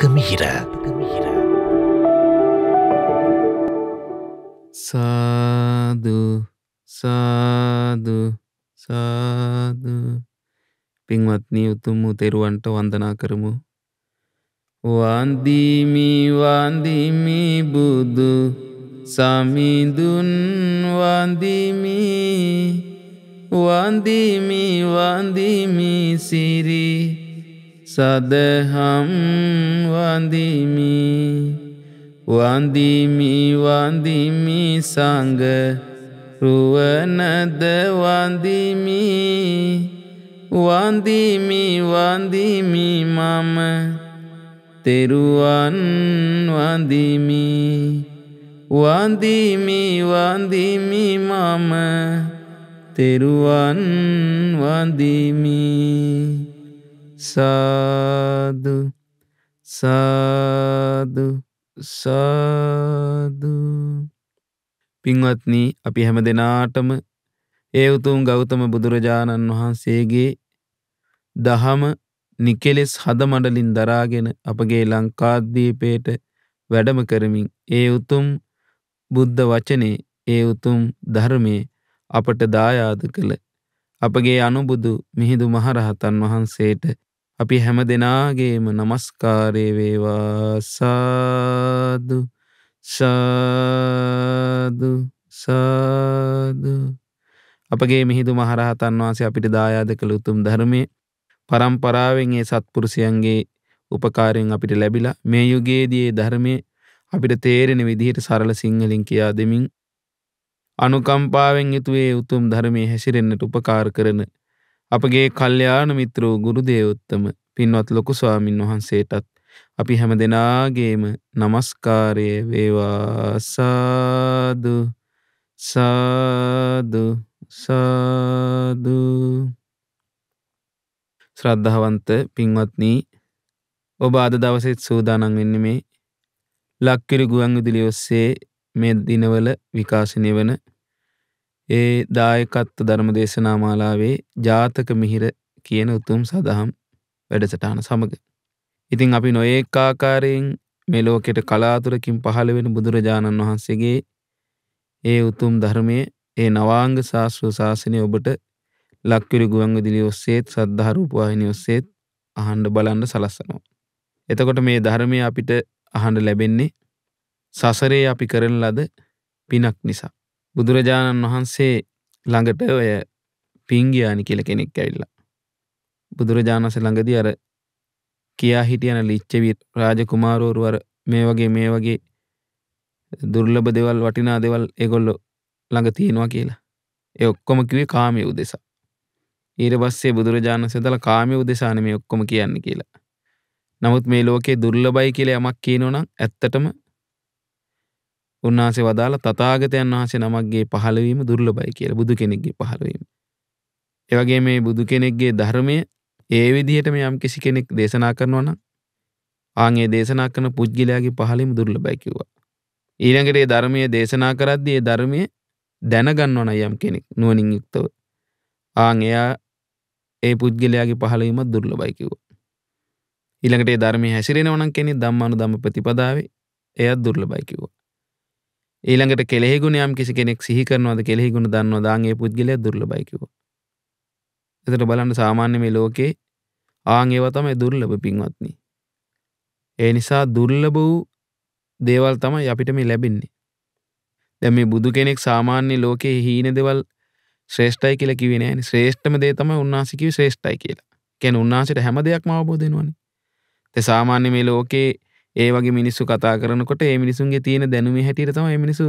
Gembira. සාදු සාදු සාදු පින්වත්නී උතුම් තෙරුවන්ට වන්දනා කරමු වන්දිමි වන්දිමි බුදු සමිඳුන් වන්දිමි වන්දිමි වන්දිමි සිරී සදහම් වඳිමි වඳිමි වඳිමි සංග රුවනද වඳිමි වඳිමි වඳිමි මම තෙරුවන් වඳිමි වඳිමි වඳිමි මම තෙරුවන් වඳිමි සාදු සාදු සාදු පින්වත්නී අපි හැම දෙනාටම ඒ උතුම් ගෞතම බුදුරජාණන් වහන්සේගේ දහම නිකෙලෙස් හද මඩලින් දරාගෙන අපගේ ලංකාද්දීපයට වැඩම කරමින් ඒ උතුම් බුද්ධ වචනේ ඒ උතුම් ධර්මයේ අපට දායාද කළ අපගේ අනුබුදු මිහිදු මහරහතන් වහන්සේට අපි හැම දෙනාගේම නමස්කාරයවේවා සාදු සාදු සාදු අපගේ මිහිදු මහරහතන් වහන්සේ අපිට දායාද කළ උතුම් ධර්මය පරම්පරාවෙන් ඒ සත්පුරුෂයන්ගේ උපකාරයෙන් අපිට ලැබිලා මේ යුගයේදයේ ධර්මය අපිට තේරෙන විදිහට සරල සිංහලින් කියා දෙමින් අනුකම්පාවෙන් යුතුවේ උතුම් ධර්මය හැසිරෙන්න්නට උපකාර කරන අපගේ කල්්‍යයාන මිත්‍රෝ ගුරු දේවොත්තම පින්වත් ලොකු ස්වාමින් වහන්සේටත් අපි හැම දෙනාගේම නමස්කාරය වේවා සාදු සාදු සාදු ශ්‍රද්ධාවන්ත පින්වත්නී ඔබ අද දවසෙත් සූදානන් වෙන්න මේ ලක්කිරු ගුවන් විදුලි ඔස්සේ මේ දිනවල විකාශනය වන ඒ දායකත්ව ධර්ම දේශනා මාලාවේ ජාතක මිහිර කියන උතුම් සඳහම් වැඩසටහන සමඟ. ඉතිං අපි නොඒක් ආකාරයෙන් මෙලෝකෙට කලාතුරකින් පහළවෙන බුදුරජාණන් වහන්සේගේ ඒ උතුම් ධර්මය ඒ නවාංග ශාස්ත්‍ර ශාසනය ඔබට ලක්විර ගුවන්ගදිලි ඔස්සේත් සද්ධහරූපවාහිනි ඔස්සේත් අහන්ඩ බලන්න සලස්සනවා. එතකොට මේ ධර්මය අපිට අහන්ඩ ලැබෙන්නේ සසරේ අපි කරන ලද පිනක් නිසා. බුදුරජාණන් වහන්සේ ළඟට ඔය පිංගයානි කියල කෙනෙක් ඇල්ලා. බුදුරජාණන්ස ළඟදී අර කියා හිටියන ලිච්චවී රාජකුමාරෝරුවර මේ වගේ මේ වගේ දුර්ලබ දෙවල් වටිනා දෙවල් එගොල්ලො ළඟ තියෙනවා කියලා. ඒ ඔක්කොම කිවේ කාමය උදෙසා. ඊට පස්සේ බුදුරජාණන් සදල කාමය උදෙසාන මේ ඔක්කොම කියන්න කියලා. නමුත් මේ ලෝකේ දුර්ලබයි කියල යමක් කියනොනම් ඇත්තටම උන්වහන්සේ වදාළ තථාගතයන් වහන්සේ නමක්ගේ පහළවීම දුර්ලභයි කියලා බුදු කෙනෙක්ගේ පහළවීම. ඒ වගේ මේ බුදු කෙනෙක්ගේ ධර්මය ඒ විදිහට මේ යම් කිසි කෙනෙක් දේශනා කරනවා නම් ආන් ඒ දේශනා කරන පුජ්‍යලයාගේ පහළවීම දුර්ලභයි කිව්වා. ඊළඟට ඒ ධර්මයේ දේශනා කරද්දී ඒ ධර්මයේ දැනගන්න ඕන යම් කෙනෙක් නුවණින් යුක්තව. ආන් එයා ඒ පුද්ගලයාගේ පහළවීම දුර්ලභයි කිව්වා. ඊළඟට ඒ ධර්මයේ හැසිරෙනවා නම් කෙනෙක් ධම්මානුධම්ම ප්‍රතිපදාවේ එයත් දුර්ලභයි කිව්වා. ඊළඟට කෙෙහිගුණයම් කිසි කෙනෙක් සිහිකරනවද කෙෙහිගුණ දන්න දාගේ පුද්ගලය දුර්ල බයිකිව. එතට බලන්න සාමාන්‍ය මේ ලෝකේ ආංගේවතම දුර්ලභ පින්වත්නි. ඒ නිසා දුර්ලභ වූ දේවල් තමයි අපිට මේ ලැබෙන්නේ. දැ මේ බුදු කෙනෙක් සාමාන්‍ය ලෝකයේ හීන දෙවල් ශ්‍රේෂ්ඨයි කියල කිවෙන ශ්‍රේෂ්ඨම දේ තම උන්නාසිකිව ශ්‍රේෂ්ඨයි කියලා කැන උන්නාසට හැම දෙයක් අවබෝධෙනවනි. තෙ සාමාන්‍ය මේ ලෝකයේ ඒ වගේ මිනිස්සු කතා කරනකොට ඒ මිනිසුන්ගේ තියෙන දැනුම හැටියට තම මිනිසු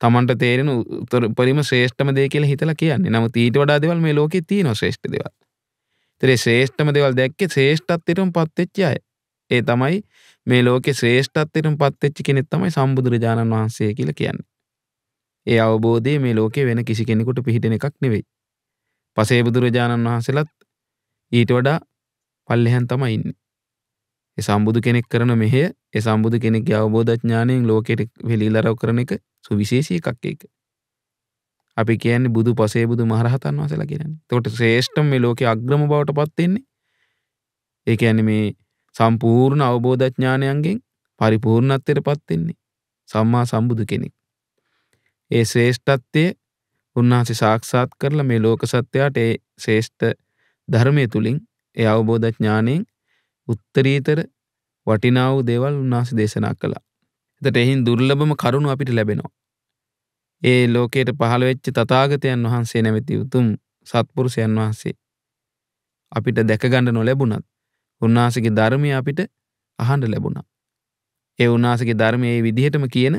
තමන්ට තේරෙන උත්තර පරිම ශ්‍රේෂ්ඨම දේ කියලා හිතලා කියන්නේ. නමුත් ඊට වඩා දේවල් මේ ලෝකේ තියෙනවා ශ්‍රේෂ්ඨ දේවල්. ඒතරේ ශ්‍රේෂ්ඨම දේවල් දැක්කේ ශ්‍රේෂ්ඨත්වයටම පත්වෙච්ච අය. ඒ තමයි මේ ලෝකේ ශ්‍රේෂ්ඨත්වයටම පත්වෙච්ච කෙනෙක් තමයි සම්බුදුරජාණන් වහන්සේ කියලා කියන්නේ. ඒ අවබෝධය මේ ලෝකේ වෙන කිසි කෙනෙකුට පිහිටෙන එකක් නෙවෙයි. පසේ බුදුරජාණන් වහන්සේලත් ඊට වඩා පල්ලෙහන් තමයි ඉන්නේ. ඒ සම්බුදු කෙනෙක් කරන මෙහය ඒ සම්බුදු කෙනෙක් අවබෝධඥානයෙන් ලෝකෙට වෙලීලරව කරන එක සුවිශේෂී එකක් ඒක. අපි කියන්නේ බුදු පසේ බුදු මහරහතන් වහන්සේලා කියන්නේ. එතකොට ශ්‍රේෂ්ඨම මේ ලෝකේ අග්‍රම බවට පත් වෙන්නේ. ඒ කියන්නේ මේ සම්පූර්ණ අවබෝධඥානයෙන් පරිපූර්ණත්වයට පත් වෙන්නේ සම්මා සම්බුදු කෙනෙක්. ඒ ශ්‍රේෂ්ඨත්වයේ උන්වහන්සේ සාක්ෂාත් කරලා මේ ලෝක සත්‍යයට ඒ ශ්‍රේෂ්ඨ ධර්මයේ තුලින් ඒ අවබෝධඥානයෙන් උත්තරීතර වටිනා වූ දේවල් උන්වහන්සේ දේශනා කළා. එතට එහින් දුර්ලභම කරුණු අපිට ලැබෙනවා. ඒ ලෝකයට පහළ වෙච්ච තථාගතයන් වහන්සේ නැමැති උතුම් සත්පුරුෂයන් වහන්සේ අපිට දැකගන්න නොලැබුණත් උන්වහන්සේගේ ධර්මය අපිට අහන්න ලැබුණා. ඒ උන්වහන්සේගේ ධර්මයේ මේ විදිහටම කියන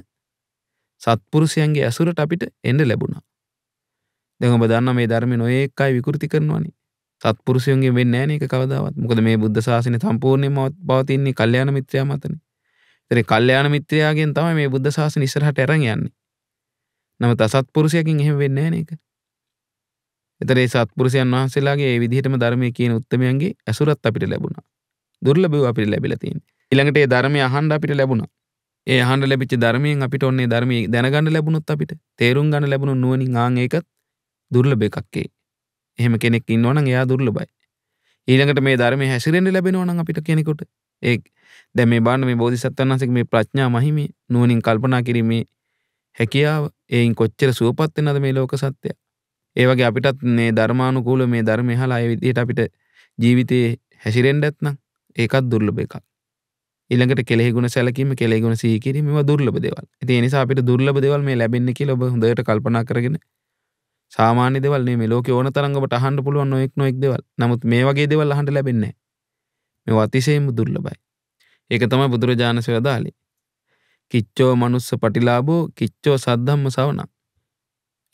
සත්පුරුෂයන්ගේ ඇසුරට අපිට එන්න ලැබුණා. දැන් ඔබ දන්නවා මේ ධර්මයේ නොඒකයි විකෘති කරනවානේ. සත්පුරුෂයන්ගේ වෙන්න ෑන එක කවදාවත් මොකද මේ බුද්ධ ශාසන සම්පූර්ණය මත් පවතින්නේ කල්්‍යයාන මිත්‍රයා මතන තෙරි කල්්‍යයාන මිත්‍රයාගෙන් තම මේ බුද්ධ ශාස නිසරහට ඇරං යන්නේ නම තසත්පුරුෂයකින් එහෙම වෙන්න ෑන එක එතරේ සත්පුරුෂයන් වහන්සේලාගේ විදිහටම ධර්මය කියන උත්තමයන්ගේ ඇසුරත් අපිට ලැබුණ දුර්ලබව අපිට ලැබිලතින් ඉළඟට ධර්මය අහන්ඩ අපිට ලැබුණ ඒ හන්ඩ ලැබිච ධර්මයෙන් අපිට ඔන්නේ ධර්මය දැනගන්න ලැබුණුත් අපිට තේරුම් ගන්න ලැබුණු නුවනි ආංඒකත් දුර්ලබ එකක්කේ එහෙම කෙනෙක් ඉන්නවන එයා දුර්ලබයි ඊළඟට මේ ධර්ම හැසිරෙන්ට ලැබෙනවන අපිට කෙනෙකුට ඒ දැ මේ බාන මේ බෝධිසත්තන් වන්සක මේ ප්‍රඥා මහිමේ නුවනින් කල්පනා කිරීමේ හැකියාව එයින් කොච්චර සුවපත්වෙනද මේ ලෝක සත්‍යය ඒවගේ අපිටත් මේ ධර්මානුකූල මේ ධර්මය හලා විදියට අපිට ජීවිතයේ හැසිරෙන්ඩ ඇත්නම් ඒකත් දුර්ලභ එකක් ඉළඟට කෙෙෙගුණ සැලකීම කෙෙගුණ සීකිරීම දුර්ලබ දෙවල් ඒ නිසා අපිට දුර්ලබ දෙවල් මේ ලැබෙන්නේ ලොබ හොඳට කල්පනා කරගෙන සාමාන්‍ය දෙවල් මේ ලෝක ඕන තරඟට අහන්ඩ පුළුවන් නොෙක් නොෙක් දෙවල් නමුත් මේ වගේ දෙවල් හට ලැබෙන්නේ මේ අතිශයම දුර්ලබයි ඒක තමයි බුදුරජාණසය වදාලි කිච්චෝ මනුස්ස පටිලාබෝ කිච්චෝ සද්ධම්ම සවන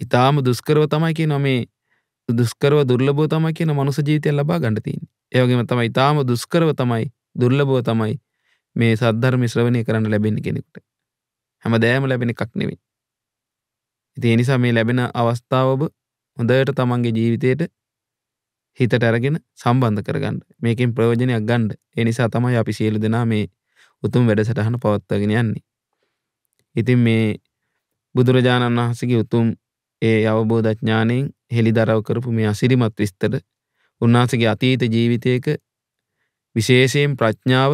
ඉතාම දුස්කරව තමයි කිය නොමේ දුස්කරව දුර්ලබෝ තමයි කියන මනුස ජීතය ලබා ගණඩතින් ඒවගේම තමයි ඉතාම දුස්කරව තමයි දුර්ලබෝ තමයි මේ සද්ධර් මිශ්‍රවණය කරන්න ලැබෙන කෙනෙකුට හැම දෑම ලැබෙන එකක් නෙවෙයි ඉතින් ඒ නිසා මේ ලැබෙන අවස්ථාව ඔබ හොඳට තමන්ගේ ජීවිතයට හිතට අරගෙන සම්බන්ධ කරගන්න. මේකෙන් ප්‍රයෝජනයක් ගන්න. ඒ නිසා තමයි අපි සියලු දෙනා මේ උතුම් වැඩසටහන පවත්වාගෙන යන්නේ. ඉතින් මේ බුදුරජාණන් වහන්සේගේ උතුම් ඒ අවබෝධ ඥාණයෙන් හෙළිදරව් කරපු මේ අසිරිමත් විස්තර උන්වහන්සේගේ අතීත ජීවිතයක විශේෂයෙන් ප්‍රඥාව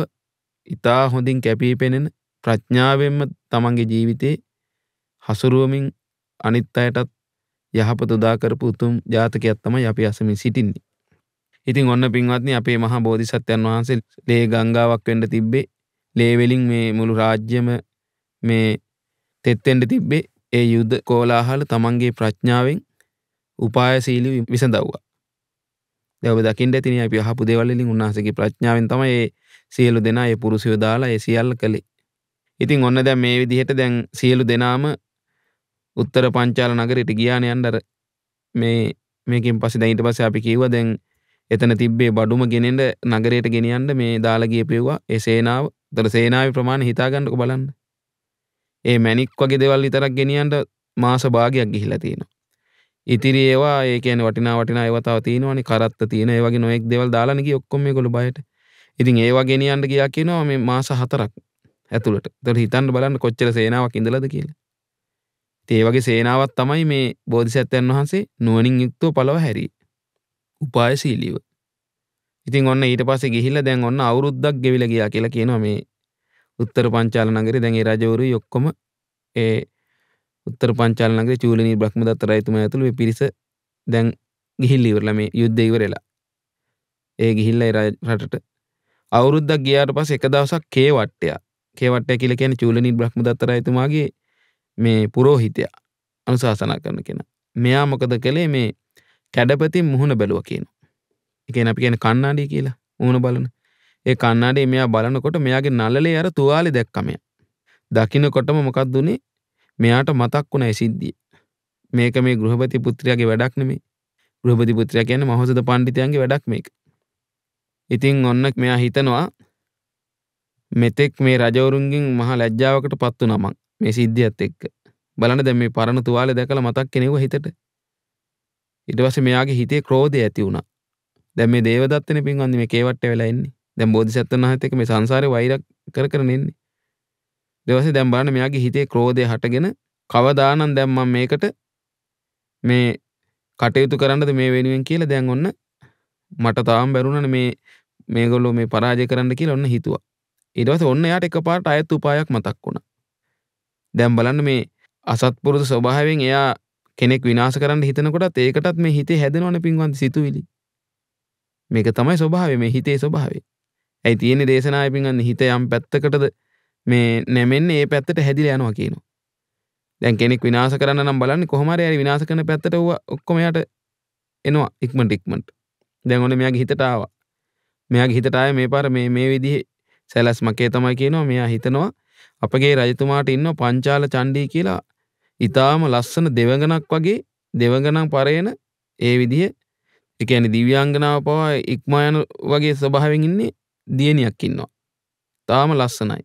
ඊටා හොඳින් කැපී පෙනෙන ප්‍රඥාවෙන්ම තමන්ගේ ජීවිතේ හසුරුවමින් අනිත් අයටත් යහපත උදාකරපු උතුම් ජාතකයක් තමයි අපි අසමින් සිටින්නේ. ඉතින් ඔන්න පින්වත්නි අපේ මහා බෝධිසත්වයන් වහන්සේ ලේ ගංගාවක් වෙන්න තිබ්බේ. ලේ වලින් මේ මුළු රාජ්‍යම මේ තෙත් වෙන්න තිබ්බේ. ඒ යුද කෝලාහල තමන්ගේ ප්‍රඥාවෙන් උපායශීලී විසඳවුවා. දැන් ඔබ දකින්න ඇතිනේ අපි අහපු දේවල් වලින් උන්වහන්සේගේ ප්‍රඥාවෙන් තමයි මේ සියලු දෙනා මේ පුරුෂයෝ දාලා ඒ සියල්ල කළේ. ඉතින් ඔන්න දැන් මේ විදිහට දැන් සියලු දෙනාම උත්තර පංචාල නගරයට ගියාන යන්නර මේ මේකින් පස්සේ දැන් ඊට පස්සේ අපි කිව්වා දැන් එතන තිබ්බේ බඩුම ගෙනෙන්න නගරයට ගෙනියන්න මේ දාලා ගියපෙව්වා ඒ සේනාව. උතර සේනාවේ ප්‍රමාණය හිතාගන්නකෝ බලන්න. ඒ මැණික් වගේ දේවල් විතරක් ගෙනියන්න මාස භාගයක් ගිහිලා තියෙනවා. ඉතිරි ඒවා ඒ කියන්නේ වටිනා වටිනා ඒවා තව තියෙනවනේ කරත්ත තියෙන ඒ වගේ නොඑක් දේවල් දාලානේ ගිය ඔක්කොම මේගොල්ලෝ බයට. ඉතින් ඒවා ගෙනියන්න ගියා කියනවා මේ මාස හතරක් ඇතුළට. උතර හිතන්න බලන්න කොච්චර සේනාවක් ඉඳලාද කියලා. ඒ වගේ සේනාවත් තමයි මේ බෝධිසත්වයන් වහන්සේ නුවණින් යුක්තව පළව හැරියේ. උපායශීලීව. ඉතින් ඔන්න ඊට පස්සේ ගිහිල්ලා දැන් ඔන්න අවුරුද්දක් ගෙවිලා ගියා කියලා කියනවා මේ උත්තර පංචාල නගරේ දැන් ඒ රජවරුයි ඔක්කොම ඒ උත්තර පංචාල නගරේ චූලනී බ්‍රහ්මදත්ත රජතුමා ඇතුළු මේ පිරිස දැන් ගිහිල්ලා ඉවරලා මේ යුද්ධය ඉවරලා. ඒ ගිහිල්ලා ඒ රටට අවුරුද්දක් ගියාට පස්සේ එක දවසක් කේවට්ටයා කේවට්ටය කියලා කියන්නේ චූලනී බ්‍රහ්මදත්ත රජතුමාගේ මේ පුරෝහිතයා අනුශාසනා කරන කෙන. මෙයා මොකද කළේ මේ කැඩපතින් මුහුණ බැලුව කියන. එකන අපි කියන කන්නාඩී කියලා මුහුණ බලන. ඒ කන්නාඩේ මෙයා බලනකොට මෙයාගේ නලලේ අර තුවාලි දැක්කමය. දකින්නකොටම මොකක් දුනේ මෙයාට මතක් වුණ ඇසිද්ධිය. මේක මේ ගෘහපති පුත්‍රයාගේ වැඩක් නෙමේ ගෘහපති පුත්‍රයා කියන්නේ මහොසද පණ්ඩිතයන්ගේ වැඩක් මේක. ඉතින් ඔන්න මෙයා හිතනවා මෙතෙක් මේ රජවරුන්ගෙන් මහා ලැජ්ජාවකට පත් වුණා මං. මේ සිද්ධියත් එක්ක බලන දැ මේ පරණ තුවාල දැකළ මතක් කෙනෙව හිතට ඉටවස මෙයාගේ හිතේ ක්‍රෝධය ඇති වුණා දැ මේ දේවදත්තන පින් අන්දිම කේවට වෙලාන්නේ දැම් බෝධිසත්තන හතක මේ සංසාර වෛරක් කර කරනෙන්නේ දෙවස දැම්බාන මෙයාගේ හිතේ ක්‍රෝධය හටගෙන කවදානන් දැම්මම් මේකට මේ කටයුතු කරන්නද මේ වෙනුවෙන් කියලා දැන් ඔන්න මට තාම් බැරුණන මේ මේගොල්ලෝ මේ පරාජය කරන්න කියලා ඔන්න හිතුවා ඉඩවස ඔන්න යාට එක පාට අයත් උපායක් මතක් වුණා දැම් බලන්න මේ අසත්පුරුදු ස්වභාවෙන් එයා කෙනෙක් විනාශ කරන්න හිතනකොටත් ඒකටත් මේ හිතේ හැදෙනවන පින්වන්ත සිතුවිලි. මේක තමයි ස්වභාවය මේ හිතේ ස්වභාවය. ඇයි තියෙන දේශනා පින්ගන්න හිත යම් පැත්තකටද මේ නැමෙන්නේ ඒ පැත්තට හැදිලා යනවා කියනවා. දැන් කෙනෙක් විනාශ කරන්න නම් බලන්නේ කොහොම හරි හරි විනාශ කරන පැත්තට ඌ ඔක්කොම යට එනවා ඉක්මනට ඉක්මනට. දැන් ඔන්න මෙයාගේ හිතට ආවා. මෙයාගේ හිතට ආයේ මේ පාර මේ මේ විදිහේ සැලැස්මකේ තමයි කියනවා මෙයා හිතනවා අපගේ රජතුමාට ඉන්න පංචාල චණ්ඩී කියලා ඉතාම ලස්සන දෙවඟනක් වගේ දෙවඟනම් පරයන ඒ විදිහ ඒ කියන්නේ දිව්‍යාංගනාව පවා ඉක්මා යන වගේ ස්වභාවයෙන් ඉන්නේ දියණියක් ඉන්නවා. තාම ලස්සනයි.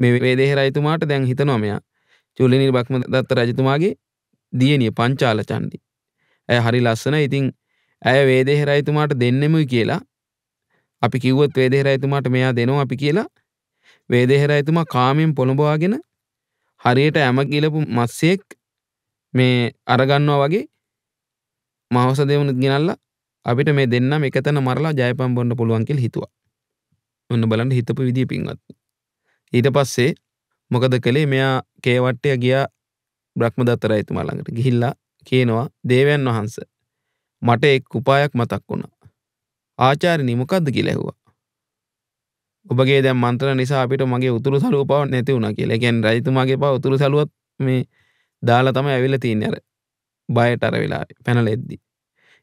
මේ වේදේහ රජතුමාට දැන් හිතනවා මෙයා චූලිනී බක්මදත්ත රජතුමාගේ දියණිය පංචාල චණ්ඩී. ඇය හරි ලස්සනයි. ඉතින් ඇය වේදේහ රජතුමාට දෙන්නෙමුයි කියලා අපි කිව්වොත් වේදේහ රජතුමාට මෙයා දෙනවා අපි කියලා වේදේහර ඇතුමා කාමෙන් පොළඹවාගෙන හරියට ඇම කියලපු මස්සෙක් මේ අරගන්නවා වගේ මහවස දෙවුණුත් ගෙනල්ලා අපිට මේ දෙන්නම් එකතන මරලා ජයපම් බොන්න පුළුවන් කියලා හිතුවා. ඔන්න බලන්න හිතපු විදිය පින්වත්. ඊට පස්සේ මොකද කළේ මෙයා කේවට්ටය ගියා බ්‍රහ්මදත්ත රජතුමා ළඟට ගිහිල්ලා කියනවා දේවයන් වහන්ස මට එක් උපායක් මතක් වුණා. ආචාර්යනි මොකද්ද කියලා ඇහුවා. ඔබගේ දැ මන්ත්‍ර නිසා අපිට මගේ උතුරු සලුව පව නැති වුණ කියලා එකෙන් රජතුමාගේ පව උතුරු සලුවත් මේ දාලා තම ඇවිල තිීන් අර බයට අර වෙලා පැනල එද්දි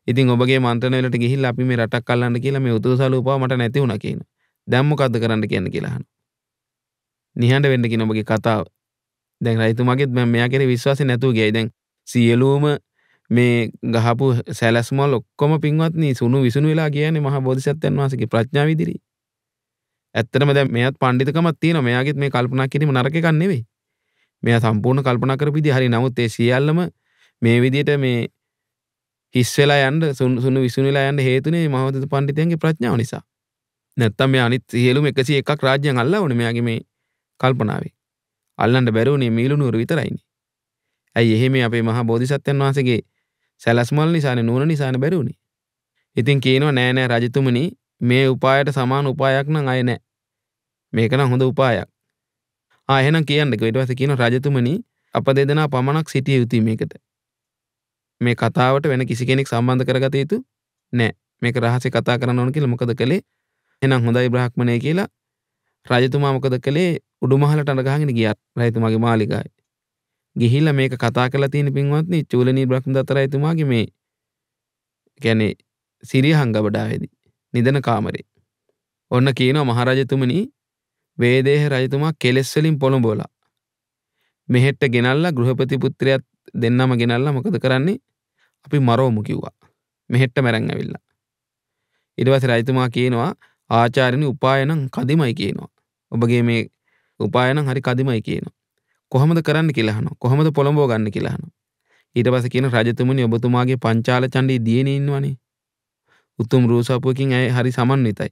ඉතින් ඔබගේ මන්ත්‍රනලට ගිහිල් අපි මේ රටක් කල්ලන්න කියලා මේ උතුරු සලූපා මට නැති වුණ කියන දැම්ම කද කරන්න කියන්න කියලාහන නිහඬ වෙන්නකි ඔබගේ කතාව දැන් රයිතුමගේත් මෙ මෙයා කෙර විශ්වාස නැතු ගේ දැන් සියලූම මේ ගහපු සැලස්මල් ඔක්කොම පින්වත්නි සුණු විසුණු වෙලා කියන්නේ මහ බෝධිසත්වයන් වහසගේ ප්‍රඥාවිදිරී ඇත්තටම දැන් මෙයාත් පඬිතකමක් තියෙනවා. මෙයාගෙත් මේ කල්පනා කිරීම නරක එකක් නෙවෙයි. මෙයා සම්පූර්ණ කල්පනා කරපු විදිහ හරි. නමුත් ඒ සියල්ලම මේ විදිහට මේ හිස් වෙලා යන්න සුණු විසුණු වෙලා යන්න හේතුනේ මහවදත පඬිතයන්ගේ ප්‍රඥාව නිසා. නැත්තම් මේ අනිත් සියලුම 101ක් රාජ්‍යයන් අල්ලවන්නේ මෙයාගේ මේ කල්පනාවේ. අල්ලන්න බැරුණේ මීලුනුවර විතරයිනේ. ඇයි එහෙම අපේ මහා බෝධිසත්වයන් වහන්සේගේ සැලැස්මල් නිසානේ නුවණ නිසානේ බැරුණේ. ඉතින් කියනවා නෑ නෑ රජතුමනි මේ උපායට සමාන උපායක් නම් අය නෑ. මේකන හොඳ උපායක් ආයහනම් කියන්නක විටවස කියන රජතුමනි අප දෙදෙනා පමණක් සිටිය යුතු මේකට මේ කතාවට වෙන කිසි කෙනෙක් සම්බන්ධ කරගත යුතු නෑ මේක රහසේ කතා කරන්න ඕන කියලා මොකද කළේ එහෙනම් හොඳයි බ්‍රහ්මණය කියලා රජතුමා මොකද කළේ උඩුමහලට අඳගහගෙන ගියත් රජතුමාගේ මාලිගාවේ ගිහිල්ලා මේක කතා කරලා තියෙන පින්වත්නි චූලනී බ්‍රහ්මදත්ත රජතුමාගේ මේ කියන්නේ සිරියහංගබඩාවේදී නිදන කාමරේ ඔන්න කියනවා මහරජතුමනි වේදේහ රජතුමා කෙලෙස්වලින් පොළඹෝලා. මෙහෙට්ට ගෙනල්ලා ගෘහපති පුත්‍රයත් දෙන්නම ගෙනල්ලා මොකද කරන්නේ? අපි මරවමු කිව්වා. මෙහෙට්ට මැරන් ඇවිල්ලා. ඊට පස්සේ රජතුමා කියනවා ආචාර්යනි උපායනම් කදිමයි කියනවා. ඔබගේ මේ උපායනම් හරි කදිමයි කියනවා. කොහොමද කරන්න කියලා අහනවා. කොහොමද පොළඹව ගන්න කියලා අහනවා. ඊට පස්සේ කියන රජතුමනි ඔබතුමාගේ පංචාල චණ්ඩී දියණිය ඉන්නවනේ. උතුම් රූසපුවකින් ඇය හරි සමන්විතයි.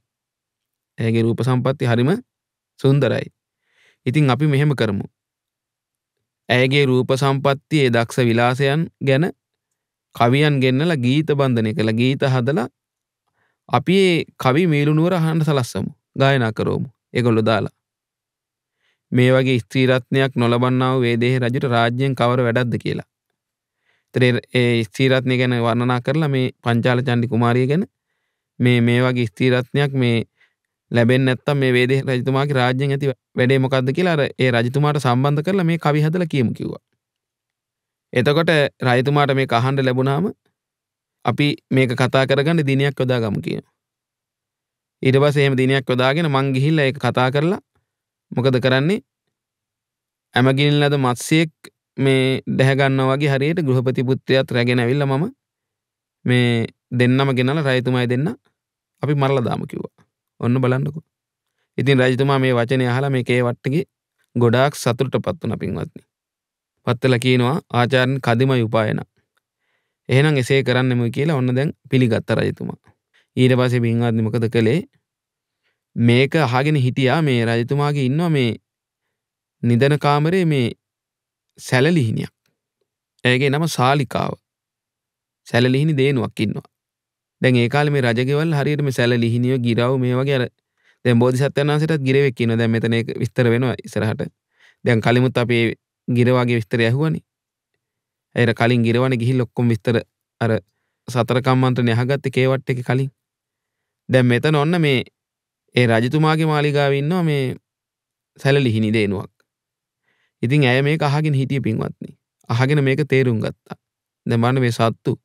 ඇයගේ රූප සම්පatti හරිම සුන්දරයි. ඉතින් අපි මෙහෙම කරමු. ඇයගේ රූප සම්පත්තියේ දක්ෂ විලාසයන් ගැන කවියන් ගෙන්නලා ගීත බන්ධනය කළ ගීත හදලා අපි ඒ කවි මීලුණුවර අහන්න සලස්සමු ගායනා කරෝමු එකොල්ලො දාලා. මේ වගේ ස්ත්‍රීරත්නයක් නොලබන්නාව වේදේහ රජුට රාජ්‍යයෙන් කවර වැඩක්ද කියලා. තරේ ඒ ස්ත්‍රීරත්නය ගැන වර්ණනා කරලා මේ පංචාල චණ්ඩි කුමාරිය ගැන මේ මේ වගේ ස්ත්‍රීරත්නයක් මේ ලැබෙන් නැත්තම් මේ වේදේ රජතුමාගේ රාජ්‍යෙන් ඇති වැඩේ මොකක්ද කියලා අර ඒ රජතුමාට සම්බන්ධ කරලා මේ කවි හදලා කියමු කිව්වා. එතකොට රජතුමාට මේක අහන්න ලැබුණාම අපි මේක කතා කරගන්න දිනයක් යොදාගමු කියනවා. ඊට පස්සේ එහෙම දිනයක් යොදාගෙන මං ගිහිල්ලා ඒක කතා කරලා මොකද කරන්නේ? ඇමගින් ලද මත්ස්‍යෙක් මේ දැහැ ගන්නවා වගේ හරියට ගෘහපති පුත්‍රයාත් රැගෙන ඇවිල්ලා මම මේ දෙන්නම ගෙනලා රජතුමයි දෙන්න අපි මරලා දාමු කිව්වා. ඔන්න බලන්නකු. ඉතින් රජතුමා මේ වචනය අහලා මේ කේවට්ටගේ ගොඩාක් සතුට පත් වන පින්වත්නි. පත්තල කියනවා ආචාර්යන් කදිම යුපායන. එහෙනම් එසේ කරන්නෙමු කියලා ඔන්න දැන් පිළිගත්ත රජතුමා. ඊට පස්සේ පින්වත්නි මොකද කළේ? මේක අහගෙන හිටියා මේ රජතුමාගේ ඉන්නවා මේ නිදන කාමරේ මේ සැලලිහිණියක්. ඇගේ නම සාලිකාව. සැලලිහිණි දේනුවක් ඉන්නවා. දැන් ඒ කාලේ මේ රජගෙවල් හරියට මේ සැල ලිහිනිය ගිරව් මේ වගේ අර දැන් බෝධිසත්වයන් වහන්සේටත් ගිරවෙක් ඉන්නවා දැන් මෙතන ඒක විස්තර වෙනවා ඉස්සරහට දැන් කලිමුත් අපි ගිරවාගේ විස්තරය ඇහුවනේ ඇර කලින් ගිරවන ගිහිල් ඔක්කොම විස්තර අර සතර කම්මන්ත්‍රණය අහගත්තේ කේවට් එකේ කලින් දැන් මෙතන ඔන්න මේ ඒ රජතුමාගේ මාලිගාවේ ඉන්නවා මේ සැලලිහිනි දේනුවක් ඉතින් ඇය මේක අහගෙන හිටිය පින්වත්නි අහගෙන මේක තේරුම් ගත්තා දැන් මන්න මේ සත්තු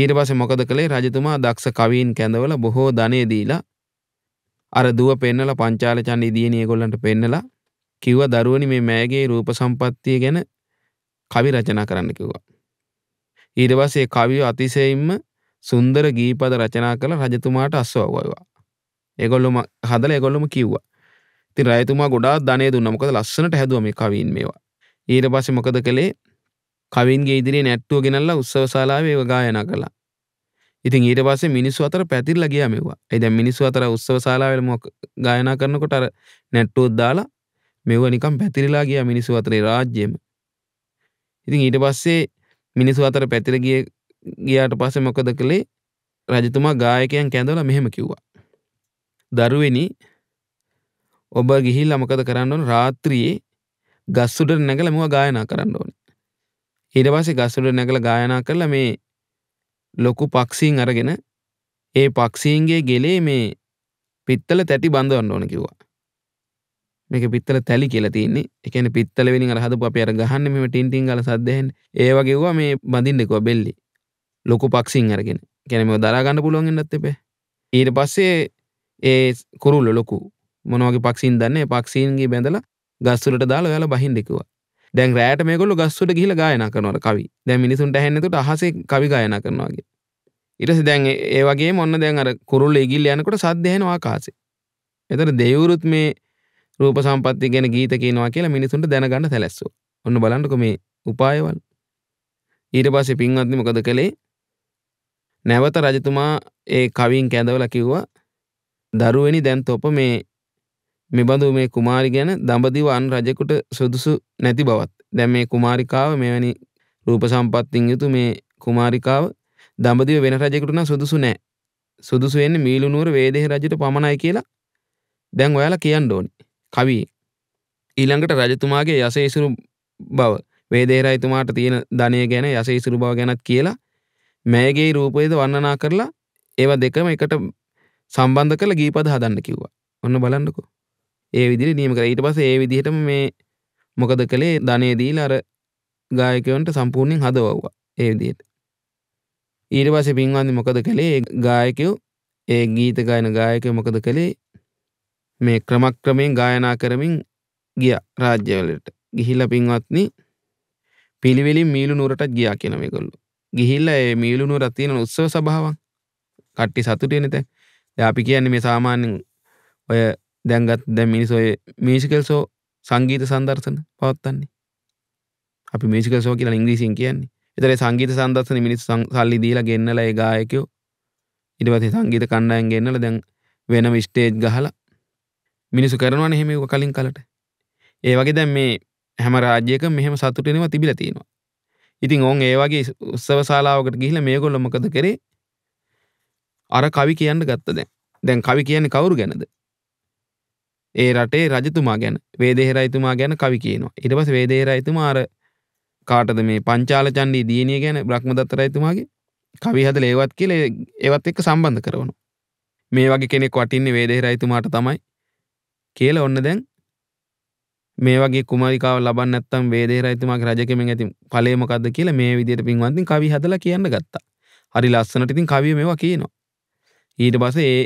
ඊට පස මොකද කළේ රජතුමා දක්ෂ කවීන් කැඳවල බොහෝ ධනයදීලා අර දුව පෙන්නල පංචාලචන් ඉදියනිය ගොල්ලන්ට පෙන්නලා කිව්ව දරුවනි මේ මෑගේ රූප සම්පත්තිය ගැන කවි රචනා කරන්න කිව්වා. ඊට පස්සේ කවිය අතිශයින්ම සුන්දර ගීපද රචනා කළ රජතුමාට අස්වවයවා. ඒගොල්ලොම හදල එගොල්ලොම කිව්වා. ඉතින් රජතුමා ගොඩාක් ධනය දුන්න මොකද ලස්සනට හැදුවා මේ කවීන් මේවා. ඊට පස්සේ මොකද කළේ කවින්ගේ ඉදිරි නැට්ටුව ගෙනල්ලා උත්සවශාලාවේ ගායනා කළා. ඉතින් ඊට පස්සේ මිනිස්සු අතර පැතිරලා ගියා මෙවුවා. ඒ දැන් මිනිස්සු අතර උත්සවශාලාවේ මොකක් ගායනා කරනකොට අර නැට්ටුවක් දාලා මෙව නිකන් පැතිරිලා ගියා මිනිස්සු අතරේ රාජ්‍යෙම. ඉතින් ඊට පස්සේ මිනිස්සු අතර පැතිර ගිය ගියාට පස්සේ මොකද කළේ? රජතුමා ගායකයන් කැඳවලා මෙහෙම කිව්වා. දරුවෙනි ඔබ ගිහිල්ලා මොකද කරන්න ඕන? රාත්‍රියේ ගස් උඩට නැගලා මෙව ගායනා කරන්න ඕනේ. ඊට පස්සේ ගස්වල නැගලා ගායනා කරලා මේ ලොකු පක්ෂීන් අරගෙන ඒ පක්ෂීන්ගේ ගෙලේ මේ පිත්තල තැටි බඳවන්න ඕන කිව්වා. මේක පිත්තල තැලි කියලා තියෙන්නේ. ඒ කියන්නේ පිත්තල වෙනින් අර හදපු අපි අර ගහන්නේ මෙහෙම ටින් ටින් ගාලා සද්ද ඇහෙන්නේ. ඒ වගේ වුණා මේ බඳින්නකෝ බෙල්ලි. ලොකු පක්ෂීන් අරගෙන. ඒ කියන්නේ මේව දරා ගන්න පුළුවන් වෙන්නත් එපේ. ඊට පස්සේ ඒ කුරුල්ල ලොකු මොන වගේ පක්ෂීන් දන්නේ පක්ෂීන්ගේ බැඳලා ගස්වලට දාලා ඔයාලා බහින්න කිව්වා. දැන් රෑට මේකොල්ල ගස්සුට ගිහිල ගායන කරනවට කවි දැ මිනිසුන්ට හැන්නතුට අහසේ කවි ගායන කරනවාගේ ඉටස දැන් ඒ වගේ මොන්න දැන් අර කුරුල්ල ඉගිල් යනකොට සද්ධයනවා කාසේ එතට දෙවුරුත් මේ රූප සම්පත්ති ගැන ගීත කියනවා කියලා මිනිසුන්ට දැනගන්න සැලැස්සෝ ඔන්න බලන්නක මේ උපායවල් ඊට පස්සේ පින්වත්නි මොකද කළේ නැවත රජතුමා ඒ කවින් කැඳවලා කිව්වා දරුවෙනි දැන් තොප මේ මෙබඳු මේ කුමාරි ගැන දඹදිව අන් රජකුට සුදුසු නැති බවත් දැන් මේ කුමාරිකාව මෙවැනි රූප සම්පත්තින් යුතු මේ කුමාරිකාව දඹදිව වෙන රජෙකුට නම් සුදුසු නෑ සුදුසු වෙන්නේ මීලු නුවර වේදේහ රජුට පමණයි කියලා දැන් ඔයාලා කියන්න ඕනේ කවියේ ඊළඟට රජතුමාගේ යසේසුරු බව වේදේහ රජතුමාට තියෙන ධනය ගැන යසේසුරු බව ගැනත් කියලා මෑගේ රූපයද වර්ණනා කරලා ඒවා දෙකම එකට සම්බන්ධ කරලා ගීපද හදන්න කිව්වා. ඔන්න බලන්නකෝ. ඒ විදිරි නියම කර ඊට පස ඒ විදිහට මේ මොකද කළේ ධනයදීල අර ගායකවන්ට සම්පූර්ණයෙන් හදවව්වා ඒ විදියට ඊට පස පින්වන්ද මොකද කළේ ගායකයෝ ඒ ගීත ගයන ගායකය මොකද කළේ මේ ක්‍රමක්‍රමයෙන් ගායනා කරමින් ගිය රාජ්‍යවලට ගිහිල්ල පින්වත්නි පිළිවෙලින් මීලු නුරටත් ගියා කියන මේකොල්ලු ගිහිල්ල ඒ මීලු නුරත් තියෙන උත්සව සභාවන් කට්ටි සතුටෙනත අපි කියන්නේ මේ සාමාන්‍යෙන් ඔය දැන්ගත් දැ මිනිස්සොය මේසිකල් සෝ සංගීත සන්දර්ශන පවත්තන්නේ අපි මේසිකල් සෝ කියලා ඉංග්‍රීසින් කියන්නේ එතර සංගීත සන්දර්ශන මිනිස් සල්ලි දීලා ගෙන්නල ඒ ගායකයෝ ඉටපති සංගීත කණ්ඩායන් ගෙන්නල දැන් වෙන විස්ටේජ් ගහලා මිනිසු කරනවා නෙහෙමක කලින් කලට ඒ වගේ දැන් මේ හැම රාජ්‍යයක මෙහෙම සතුටෙනවා තිබිල තියෙනවා ඉතින් ඔවන් ඒ වගේ උත්සව ශලාවකට ගිහිල මේගොල්ල මොකද කරේ අර කවි කියන්න ගත්ත දැන් දැන් කවි කියන්නේ කවුරු ගැනද ඒ රටේ රජතුමා ගැන වේදේහරයිතුමා ගැන කවි කියනවා. ඊට පස්සේ වේදේහරයිතුමා අර කාටද මේ පංචාල චණ්ඩී දියණිය ගැන බ්‍රහ්මදත්ත රයිතුමාගේ කවි හදලා ඒවත් කියලා ඒවත් එක්ක සම්බන්ධ කරනවා. මේ වගේ කෙනෙක් වටින්නේ වේදේහරයිතුමාට තමයි කියලා ඔන්න දැන් මේ වගේ කුමරිකාව ලබන්න නැත්තම් වේදේහරයිතුමාගේ රජකමෙන් ඇති ඵලය මොකද්ද කියලා මේ විදිහට පින්වත්නි කවි හදලා කියන්න ගත්තා. හරි ලස්සනට ඉතින් කවිය මේවා කියනවා. ඊට පස්සේ ඒ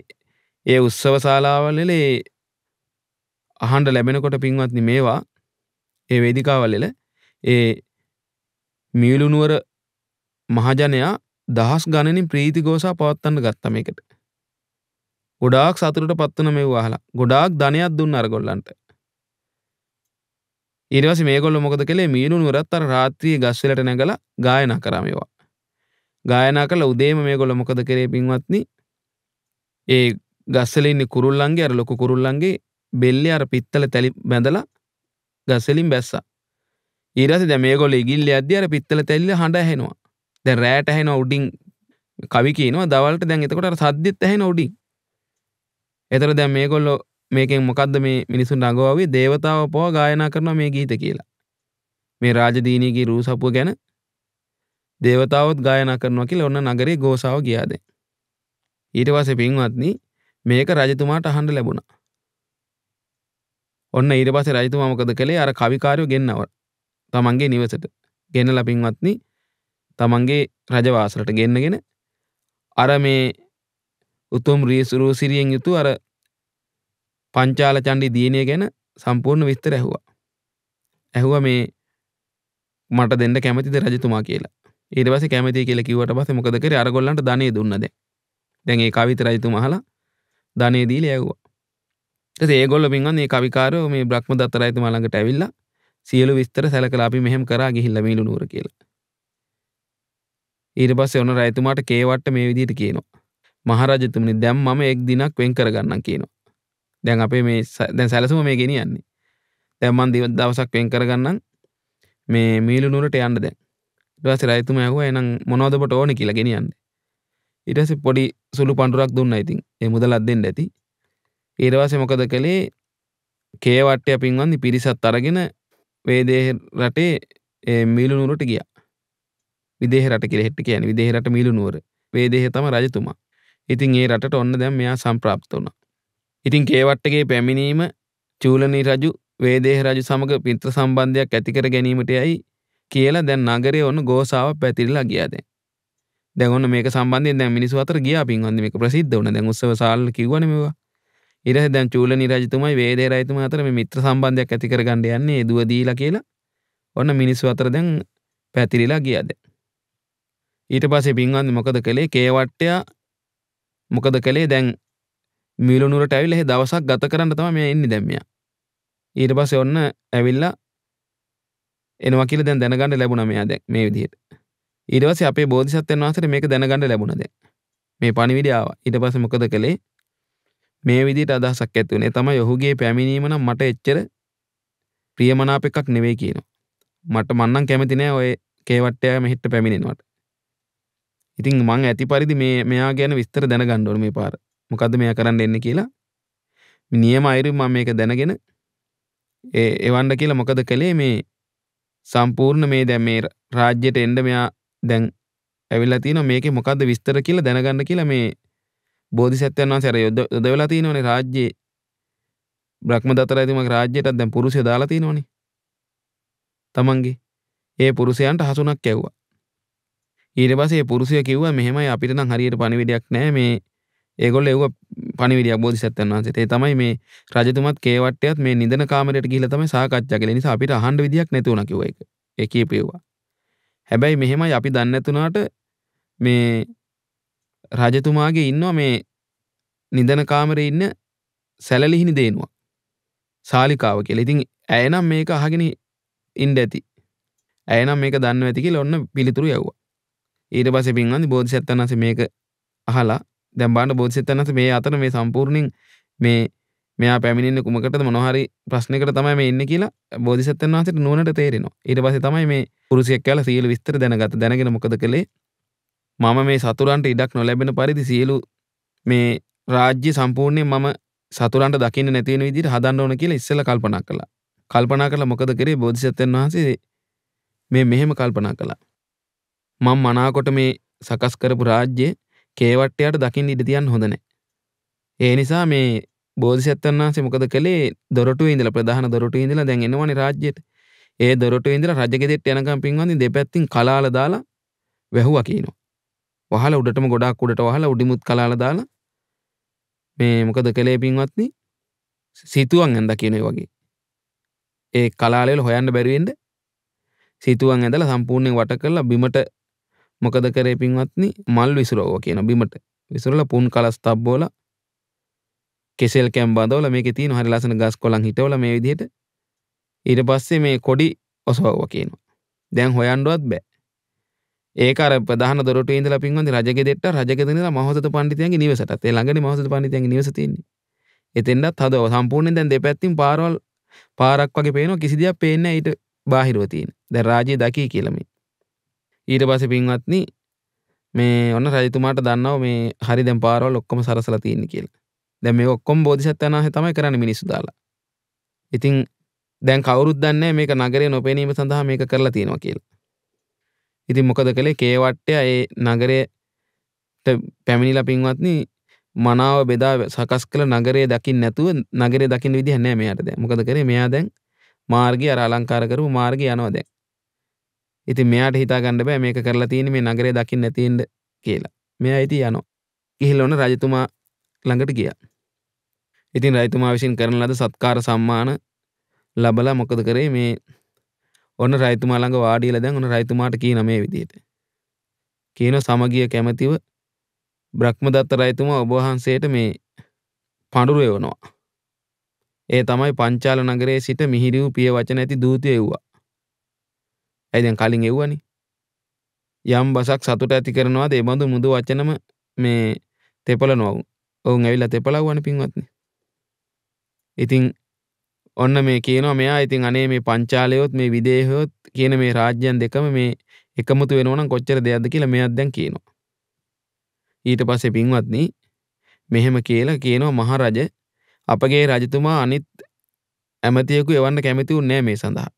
ඒ උත්සව ශාලාවල ඒ අහන්ඩ ලැබෙනකොට පින්වත්නි මේවා ඒ වේදිකාවල්ලෙල ඒ මියලුනුවර මහජනයා දහස් ගණනින් ප්‍රීති ගෝසා පවත්තන්න ගත්තම එකට. ගොඩාක් සතුරට පත්වන මේ වාහලා ගොඩාක් ධනයක් දුන්න අරගොල්ලන්ට. ඉරවස මේගොල්ල මොකද කළේ මීලුනුවරත් අර රාත්‍රී ගස්වලට නැගල ගායන කරමේවා. ගායනා කළ උදේම මේ ගොල මොකද කරේ පින්වත්නි ඒ ගස්සලෙන්නේ කුරුල්ලන්ගේ අර ලොකු කුරුල්ලන්ගේ බෙල්ලේ අර පිත්තල තැලි බැඳලා ගසලින් බැස්සා. ඊරස දැ මේගොල ඉගිල්ල අධ්‍ය අර පිත්තල තැල්ල හඬ හෙනවා දැ රෑට හෙන උඩින් කවි කියනවා දවල්ට දැන් එතකොට සද්දිත් ඇහෙන උඩින් එතර දැ මේගොල්ලො මේකෙන් මොකක්ද මේ මිනිසුන් අගෝවේ දේවතාව පෝ ගායනා කරන මේ ගීත කියලා. මේ රාජදීනයගේ රූ සපුුව ගැන දේවතාවත් ගායනා කරනවා කියල ඔන්න නගරේ ගෝසාාව ගියාද. ඊට වස පින්වත්න මේක රජතුමාට අහන්ඩ ලැබුණා. ඔන්න ඊට පස්සේ රජතුමා මොකද කළේ අර කවිකාරයෝ ගෙන්නව තමන්ගේ නිවසට ගෙන්නලා පින්වත්නි තමන්ගේ රජවාසලට ගෙන්නගෙන අර මේ උතුම් රීසුරු සිරියෙන් යුතු අර පංචාල චණ්ඩි දියණිය ගැන සම්පූර්ණ විස්තර ඇහුවා. ඇහුවා මේ මට දෙන්න කැමතිද රජතුමා කියලා. ඊට පස්සේ කැමතියි කියලා කිව්වට පස්සේ මොකද කරේ අර ගොල්ලන්ට ධනෙ දුන්න දැන්. දැන් ඒ කවිත රජතුමා අහලා ධනෙ දීලා ඇහුවා. ඒගොල්ල පින්වන් ඒ කවිකාර මේ බ්‍රහ්ම දත්තර ඇතු මළඟට ඇවිල්ල සියලු විස්තර සැලකලා අපි මෙහෙම කරා ගිහිල්ලා මීලු නුවර කියලා. ඊට පස්සේ ඔන්න රජතුමාට කේවට්ට මේ විදිහට කියනවා. මහරජතුමනි දැන් මම එක් දිනක් වෙන් කරගන්නම් කියනවා. දැන් අපේ මේ දැන් සැලසුම මේ ගෙනියන්නේ. දැන් මම දවසක් වෙන් කරගන්නම් මේ මීලු නුවරට යන්න දැන්. ඊට පස්සේ රජතුමා ඇහුවා එහෙනම් මොනවද ඔබට ඕනේ කියලා ගෙනියන්නේ. ඊට පස්සේ පොඩි සුළු පඳුරක් දුන්නා ඉතින්. ඒ මුදලක් දෙන්න ඇති. ඊරවාස මොකද කළේ කේවට්ටය පින්වන්දි පිරිසත් අරගෙන වේදේ රටේ මිලුනුරට ගිය විදේ රට කෙහෙට්ට කියන විදේ රට මිලුනුවර වේදේහ තම රජතුමා ඉතින් ඒ රට ඔන්න දැම් මෙයා සම්ප්‍රාප්ත වුණ ඉතින් කේවට්ටගේ පැමිණීම චූලනී රජු වේදේ රජු සමඟ පිත්‍ර සම්බන්ධයක් ඇතිකර ගැනීමට යයි කියලා දැන් නගරය ඔන්න ගෝසාාව පැතිරිලා ගියාද දැගොන්න මේ සම්බන්ධය දැ මිනිස් අතර ගියා පින්වන්දි මේ ප්‍රසිද්ධ වන දැන් උත්සව සාල් කිවනමවා ඉරහ දැන් චූලනි රජතුමයි වේදේ රජතුමා අතර මේ මිත්‍ර සම්බන්ධයක් ඇති කරගන්න යන්නේ දුව දීලා කියලා. ඔන්න මිනිස්සු අතර දැන් පැතිරිලා ගියා දැන්. ඊට පස්සේ පින්වන්දි මොකද කළේ? කේවට්ටයා මොකද කළේ? දැන් මිලුණුරට ඇවිල්ලා ඒ දවසක් ගත කරන්න තමයි මෙයා එන්නේ දැන් මෙයා. ඊට පස්සේ ඔන්න ඇවිල්ලා එනවා කියලා දැන් දැනගන්න ලැබුණා මෙයා දැන් මේ විදිහට. ඊට පස්සේ අපේ බෝධිසත්වයන් වහන්සේට මේක දැනගන්න ලැබුණා දැන්. මේ පණිවිඩය ආවා. ඊට පස්සේ මොකද කළේ? මේ විදිහට අදහසක් ඇති වුණේ තමයි ඔහුගේ පැමිණීම නම් මට එච්චර ප්‍රියමනාප එකක් නෙවෙයි කියනවා. මට මන්නම් කැමති නෑ ඔය කේවට්ටයා මෙහෙට පැමිණෙනවට. ඉතින් මං ඇති පරිදි මේ මෙයා ගැන විස්තර දැනගන්න ඕන මේ පාර. මොකද්ද මෙයා කරන්න එන්නේ කියලා. නියම අයුරින් මම මේක දැනගෙන ඒ එවන්න කියලා මොකද කළේ මේ සම්පූර්ණ මේ දැන් මේ රාජ්‍යයට එන්න මෙයා දැන් ඇවිල්ලා තියෙනවා මේකේ මොකද්ද විස්තර කියලා දැනගන්න කියලා මේ බෝධිසත්වයන් වහන්සේ අර යුද වෙලා තිනවනේ රාජ්‍යයේ බ්‍රහ්මදත්ත රජතුමාගේ රාජ්‍යයටත් දැන් පුරුෂය දාලා තිනවනේ තමන්ගේ ඒ පුරුෂයන්ට හසුනක් ඇව්වා ඊට පස්සේ ඒ පුරුෂය කිව්වා මෙහෙමයි අපිට නම් හරියට පණිවිඩයක් නැහැ මේ ඒගොල්ලෝ එව්ව පණිවිඩයක් බෝධිසත්වයන් වහන්සේට ඒ තමයි මේ රජතුමත් කේවට්ටයත් මේ නිදන කාමරයට ගිහිල්ලා තමයි සාකච්ඡා කළේ නිසා අපිට අහන්න විදියක් නැති වුණා කිව්වා ඒක ඒ කියපේවා හැබැයි මෙහෙමයි අපි දන්නේ නැතුණාට මේ රජතුමාගේ ඉන්නවා මේ නිදන කාමරේ ඉන්න සැලලිහිනි දේනවා. සාලිකාව කියලා. ඉතින් ඇය නම් මේක අහගෙන ඉන්න ඇති. ඇය නම් මේක දන්නව ඇති කියලා ඔන්න පිළිතුරු යවුවා. ඊට පස්සේ පින්වන්දි බෝධිසත්වයන් වහන්සේ මේක අහලා දැන් බලන්න බෝධිසත්වයන් වහන්සේ මේ අතර මේ සම්පූර්ණයෙන් මේ මෙයා පැමිණෙන්නේ කුමකටද මොනහරි ප්‍රශ්නයකට තමයි මේ ඉන්නේ කියලා බෝධිසත්වයන් වහන්සේට නුවණට තේරෙනවා. ඊට පස්සේ තමයි මේ පුරුෂයෙක් කියලා සියලු විස්තර දැනගත. දැනගෙන මොකද කළේ? මම මේ සතුරන්ට ඉඩක් නොලැබෙන පරිදි සියලු මේ රාජ්‍ය සම්පූර්ණයෙන් මම සතුරන්ට දකින්න නැති වෙන විදිහට හදන්න ඕන කියලා ඉස්සෙල්ලා කල්පනා කළා. කල්පනා කරලා මොකද කරේ බෝධිසත්වයන් වහන්සේ මේ මෙහෙම කල්පනා කළා. මම මනාකොට මේ සකස් කරපු රාජ්‍ය කේවට්ටයට දකින්න ඉඩ තියන්න හොඳ නැහැ. ඒ නිසා මේ බෝධිසත්වයන් වහන්සේ මොකද කළේ දොරටුවේ ඉඳලා ප්‍රධාන දොරටුවේ ඉඳලා දැන් එනවනේ රාජ්‍යයට. ඒ දොරටුවේ ඉඳලා රජගෙදෙට්ට යනකම් පින්වන්දි දෙපැත්තින් කලාල දාලා වැහුවා කියනවා. වහල උඩටම ගොඩක් උඩට වහල උඩිමුත් කලාල දාලා මේ මොකද කළේ පින්වත්නි සිතුවන් ඇඳ කියනේ වගේ ඒ කලාලෙල් හොයන්න බැරිවෙන්ට සිතුවන් ඇඳල සම්පූර්ණය වට කරලා බිමට මොකද කරේ පින්වත්නි මල් විසුරෝව කියන බිමට විසුරල පුන් කලස් තබ්බෝල කෙසෙල් කැම්බදවල මේක තින හරි ලසන ගස් කොළන් හිටවල මේ විදිහට ඊට පස්සේ මේ කොඩි ඔසවව කියනවා දැන් හොයන්ඩුවත් බෑ ඒකර ප්‍රධාන දොරට ඉඳලා පින්වන්දි රජගෙදෙට්ට රජගෙදෙන ඉඳලා මහෞසත පඬිතියන්ගේ නිවසටත් ඒ ළඟනේ මහෞසත පඬිතියන්ගේ නිවස තියෙන්නේ. එතෙන්ටත් හදව සම්පූර්ණයෙන් දැන් දෙපැත්තින් පාරවල් පාරක් වගේ පේනවා කිසි දෙයක් පේන්නේ ඊට බාහිරව තියෙන. දැන් රාජ්‍ය දකි කියලා මේ. ඊට පස්සේ පින්වත්නි මේ ඔන්න රජතුමාට දන්නව මේ හරි දැන් පාරවල් ඔක්කොම සරසලා තියෙන්නේ කියලා. දැන් මේ ඔක්කොම බෝධිසත්වනාහේ තමයි කරන්නේ මිනිස්සු දාලා. ඉතින් දැන් කවුරුත් දන්නේ මේක නගරේ නොපෙනීම සඳහා මේක කරලා තියෙනවා කියලා. ඉතින් මොකද කළේ කේවට්ටය ඒ නගරයට පැමිණිලා පින්වත්නි මනාව බෙදා සකස් කළ නගරේ දකින්න නැතුව නගරේ දකින්න විදිහ නැහැ මෙයාට දැන්. මොකද කරේ මෙයා දැන් මාර්ගය අර අලංකාර කරපු මාර්ගය යනවා දැන්. ඉතින් මෙයාට හිතා ගන්න බෑ මේක කරලා තියෙන්නේ මේ නගරේ දකින්න නැතිඳ කියලා. මෙයා ඉතින් යනවා. ගිහිල්ලා ඔන්න රජතුමා ළඟට ගියා. ඉතින් රජතුමා විසින් කරන ලද සත්කාර සම්මාන ලබලා මොකද කරේ මේ ඔන්න රයිතුමා ළඟ වාඩියලා දැන් ඔන්න රයිතුමාට කියන මේ විදිහට. කියන සමගිය කැමැතිව බ්‍රහ්මදත්ත රයිතුමා ඔබ වහන්සේට මේ පඳුරු එවනවා. ඒ තමයි පංචාල නගරයේ සිට මිහිරිව් පිය වචන ඇති දූතය එව්වා. ඇයි දැන් කලින් එව්වනේ? යම් බසක් සතුට ඇති කරනවාද ඒ බඳු මුදු වචනම මේ තෙපලනවා. ඔවුන් ඇවිල්ලා තෙපලවවන පින්වත්නි. ඉතින් ඔන්න මේ කියනවා මෙයා ඉතින් අනේ මේ පංචාලයොත් මේ විදේහයොත් කියන මේ රාජ්‍යයන් දෙකම මේ එකමුතු වෙනවනම් කොච්චර දෙයක්ද කියලා මෙයාත් දැන් කියනවා. ඊට පස්සේ පින්වත්නි මෙහෙම කියලා කියනවා මහරජ අපගේ රජතුමා අනිත් ඇමතියෙකු එවන්න කැමති වුණේ මේ සඳහා.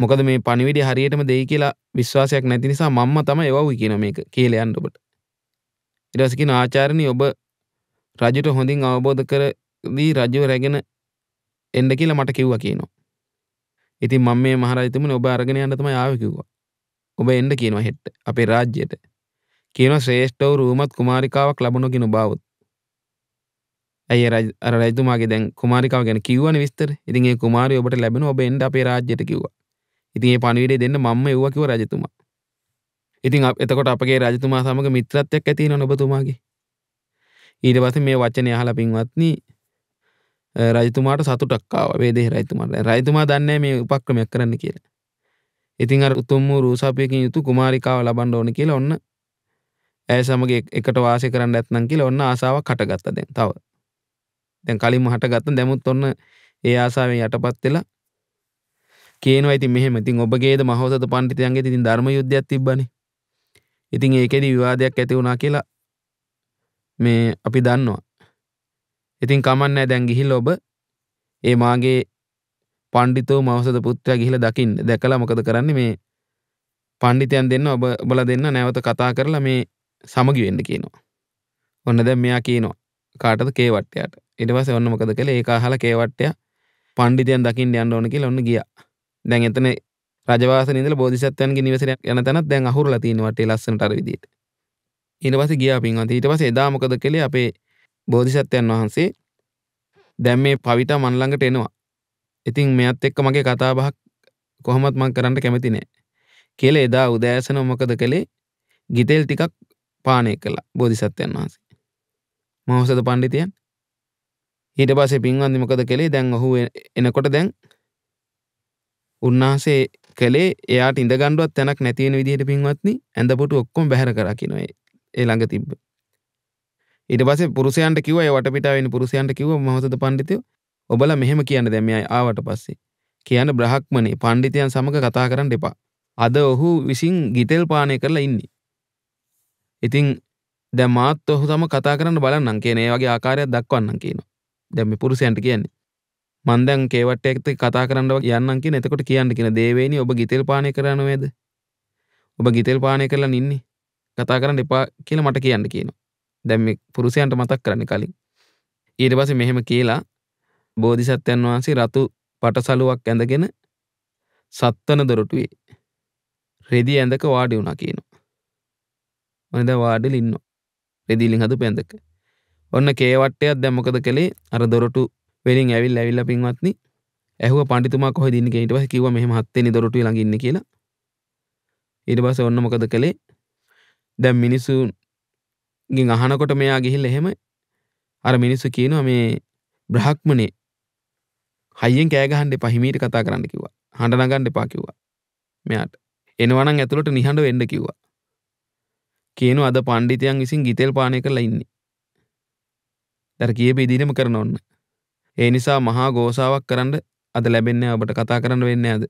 මොකද මේ පණිවිඩය හරියටම දෙයි කියලා විශ්වාසයක් නැති නිසා මම්ම තමයි එවවුයි කියන මේක කියලා යන්න ඔබට. ඊට පස්සේ කියන ආචාර්යනි ඔබ රජුට හොඳින් අවබෝධ කර දී රජුව රැගෙන එන්න කියලා මට කිව්වා කියනවා. ඉතින් මම මේ මහරජතුමනි ඔබ අරගෙන යන්න තමයි ආවේ කිව්වා. ඔබ එන්න කියනවා හෙට්ට අපේ රාජ්‍යයට. කියනවා ශ්‍රේෂ්ඨව රූමත් කුමාරිකාවක් ලැබුණොගිනු බවත්. ඇයි අර රජතුමාගේ දැන් කුමාරිකාව ගැන කිව්වනේ විස්තර. ඉතින් ඒ කුමාරිය ඔබට ලැබෙන ඔබ එන්න අපේ රාජ්‍යයට කිව්වා. ඉතින් ඒ පණිවිඩය දෙන්න මම්ම එව්වා කිව්ව රජතුමා. ඉතින් එතකොට අපගේ රජතුමා සමග මිත්‍රත්වයක් ඇති වෙනවනේ ඔබතුමාගේ. ඊට පස්සේ මේ වචනේ අහලා පින්වත්නි රජතුමාට සතුටක්කාව වේදේ රයිතුමාට රයිතුමා දන්නේ මේ උපක්‍රමයක් කරන්න කියලා. ඉතින් අර උතුම් වූ රූසාපයකින් යුතු කුමාරිකාව ලබන්න ඕන කියලා ඔන්න ඇය සමග එකට වාසය කරන්න ඇත්නම් කියලා ඔන්න ආසාවක් හටගත්තා දැන් තව. දැන් කලින්ම හටගත්තා දැමුත් ඔන්න ඒ ආසාවෙන් යටපත් වෙලා කියනවා ඉතින් මෙහෙම ඉතින් ඔබගේද මහෞසත පණ්ඩිතයන්ගේ ඉතින් ධර්ම යුද්ධයක් තිබ්බනේ. ඉතින් ඒකෙදි විවාදයක් ඇති වුණා කියලා මේ අපි දන්නවා. ඉතින් කමන්නෑ දැන් ගිහිල් ඔබ ඒ මාගේ පණ්ඩිතෝ මවසද පුත්‍රයා ගිහිලා දකින්න දැකලා මොකද කරන්නේ මේ පණ්ඩිතයන් දෙන්න ඔබ ඔබලා දෙන්න නැවත කතා කරලා මේ සමගි වෙන්න කියනවා. ඔන්න දැන් මෙයා කියනවා කාටද කේවට්ටයට. ඊට පස්සේ ඔන්න මොකද කළේ ඒක අහලා කේවට්ටයා පණ්ඩිතයන් දකින්න යන්න ඕන කියලා ඔන්න ගියා. දැන් එතන රජවාසනේ ඉඳලා බෝධිසත්වයන්ගේ නිවසට යන තැනත් දැන් අහුරලා තියෙන වටේ ලස්සනට අර විදියට. ඊට පස්සේ ගියා පින්වත්. ඊට පස්සේ එදා මොකද කළේ අපේ බෝධිසත්වයන් වහන්සේ දැන් මේ පවිතා මන් ළඟට එනවා. ඉතින් මෙයත් එක්ක මගේ කතා බහක් කොහොමත් මං කරන්න කැමති නෑ. කියලා එදා උදෑසන මොකද කළේ? ගිතෙල් ටිකක් පානය කළා බෝධිසත්වයන් වහන්සේ. මහෞසද පඬිතියන් ඊට පස්සේ පින්වන්දි මොකද කළේ? දැන් ඔහු එනකොට දැන් උන්වහන්සේ කළේ එයාට ඉඳගන්නවත් තැනක් නැති වෙන විදිහට පින්වත්නි ඇඳපොතු ඔක්කොම බැහැර කරා කියනවා. ඒ ළඟ තිබ්බේ ඊට පස්සේ පුරුෂයන්ට කිව්වා ඒ වටපිටාවෙන පුරුෂයන්ට කිව්වා මහසද පඬිතුයෝ ඔබලා මෙහෙම කියන්න දැන් මෙයා ආවට පස්සේ කියන බ්‍රහ්මණේ පඬිතයන් සමග කතා කරන්න එපා. අද ඔහු විසින් ගිතෙල් පානය කරලා ඉන්නේ. ඉතින් දැන් මාත් ඔහු සම කතා කරන්න බලන්නම් කියන ඒ වගේ ආකාරයක් දක්වන්නම් කියනවා. දැන් මේ පුරුෂයන්ට කියන්නේ මන් දැන් කේවට්ටයකට කතා කරන්න යන්නම් කියන එතකොට කියන්න කියන දේවේනි ඔබ ගිතෙල් පානය කරනවද? ඔබ ගිතෙල් පානය කරලා ඉන්නේ. කතා කරන්න එපා කියලා මට කියන්න කියනවා. දැම් පුරුසයන්ට මතක් කරන්න කලින්. ඊට පස මෙහෙම කියලා බෝධිසත්වයන් වහන්සේ රතු පටසලුවක් ඇඳගෙන සත්තන දොරටුවේ. රෙදි ඇඳක වාඩි වුණා කියනවා. මනද වාඩිලින්න රෙදිලින් හදු පැඳක. ඔන්න කේවට්ටයක් දැම්මකද කළේ අර දොරටු වෙලින් ඇවිල් ඇවිල්ල පින්වත්නි ඇහුව පටිතුමා කොහ දින්න ඊට පස්සේ කිව්වා මෙහෙම හත්තෙනි දොරටුවේ ළඟ ඉන්න කියලා ඊට පස්සේ ඔන්න මොකද කළේ දැන් මිනිස්සු ගින් අහනකොට මෙයා ගිහිල් එහෙම අර මිනිස්සු කියනවා මේ බ්‍රහක්මනේ හයියෙන් කෑගහන්ඩ පහිමීට කතා කරන්න කිව්වා හඬ නගන්න එපා කිව්වා මෙයාට එනවනම් ඇතුළට නිහඬ වෙන්න කිව්වා කියනු අද පණ්ඩිතයන් විසින් ගිතෙල් පානය කරලා ඉන්නේ දැර කියප ඉදිරිම කරන ඔන්න ඒ නිසා මහා ගෝසාවක් කරන්න අද ලැබෙන්නේ ඔබට කතා කරන්න වෙන්න ඇද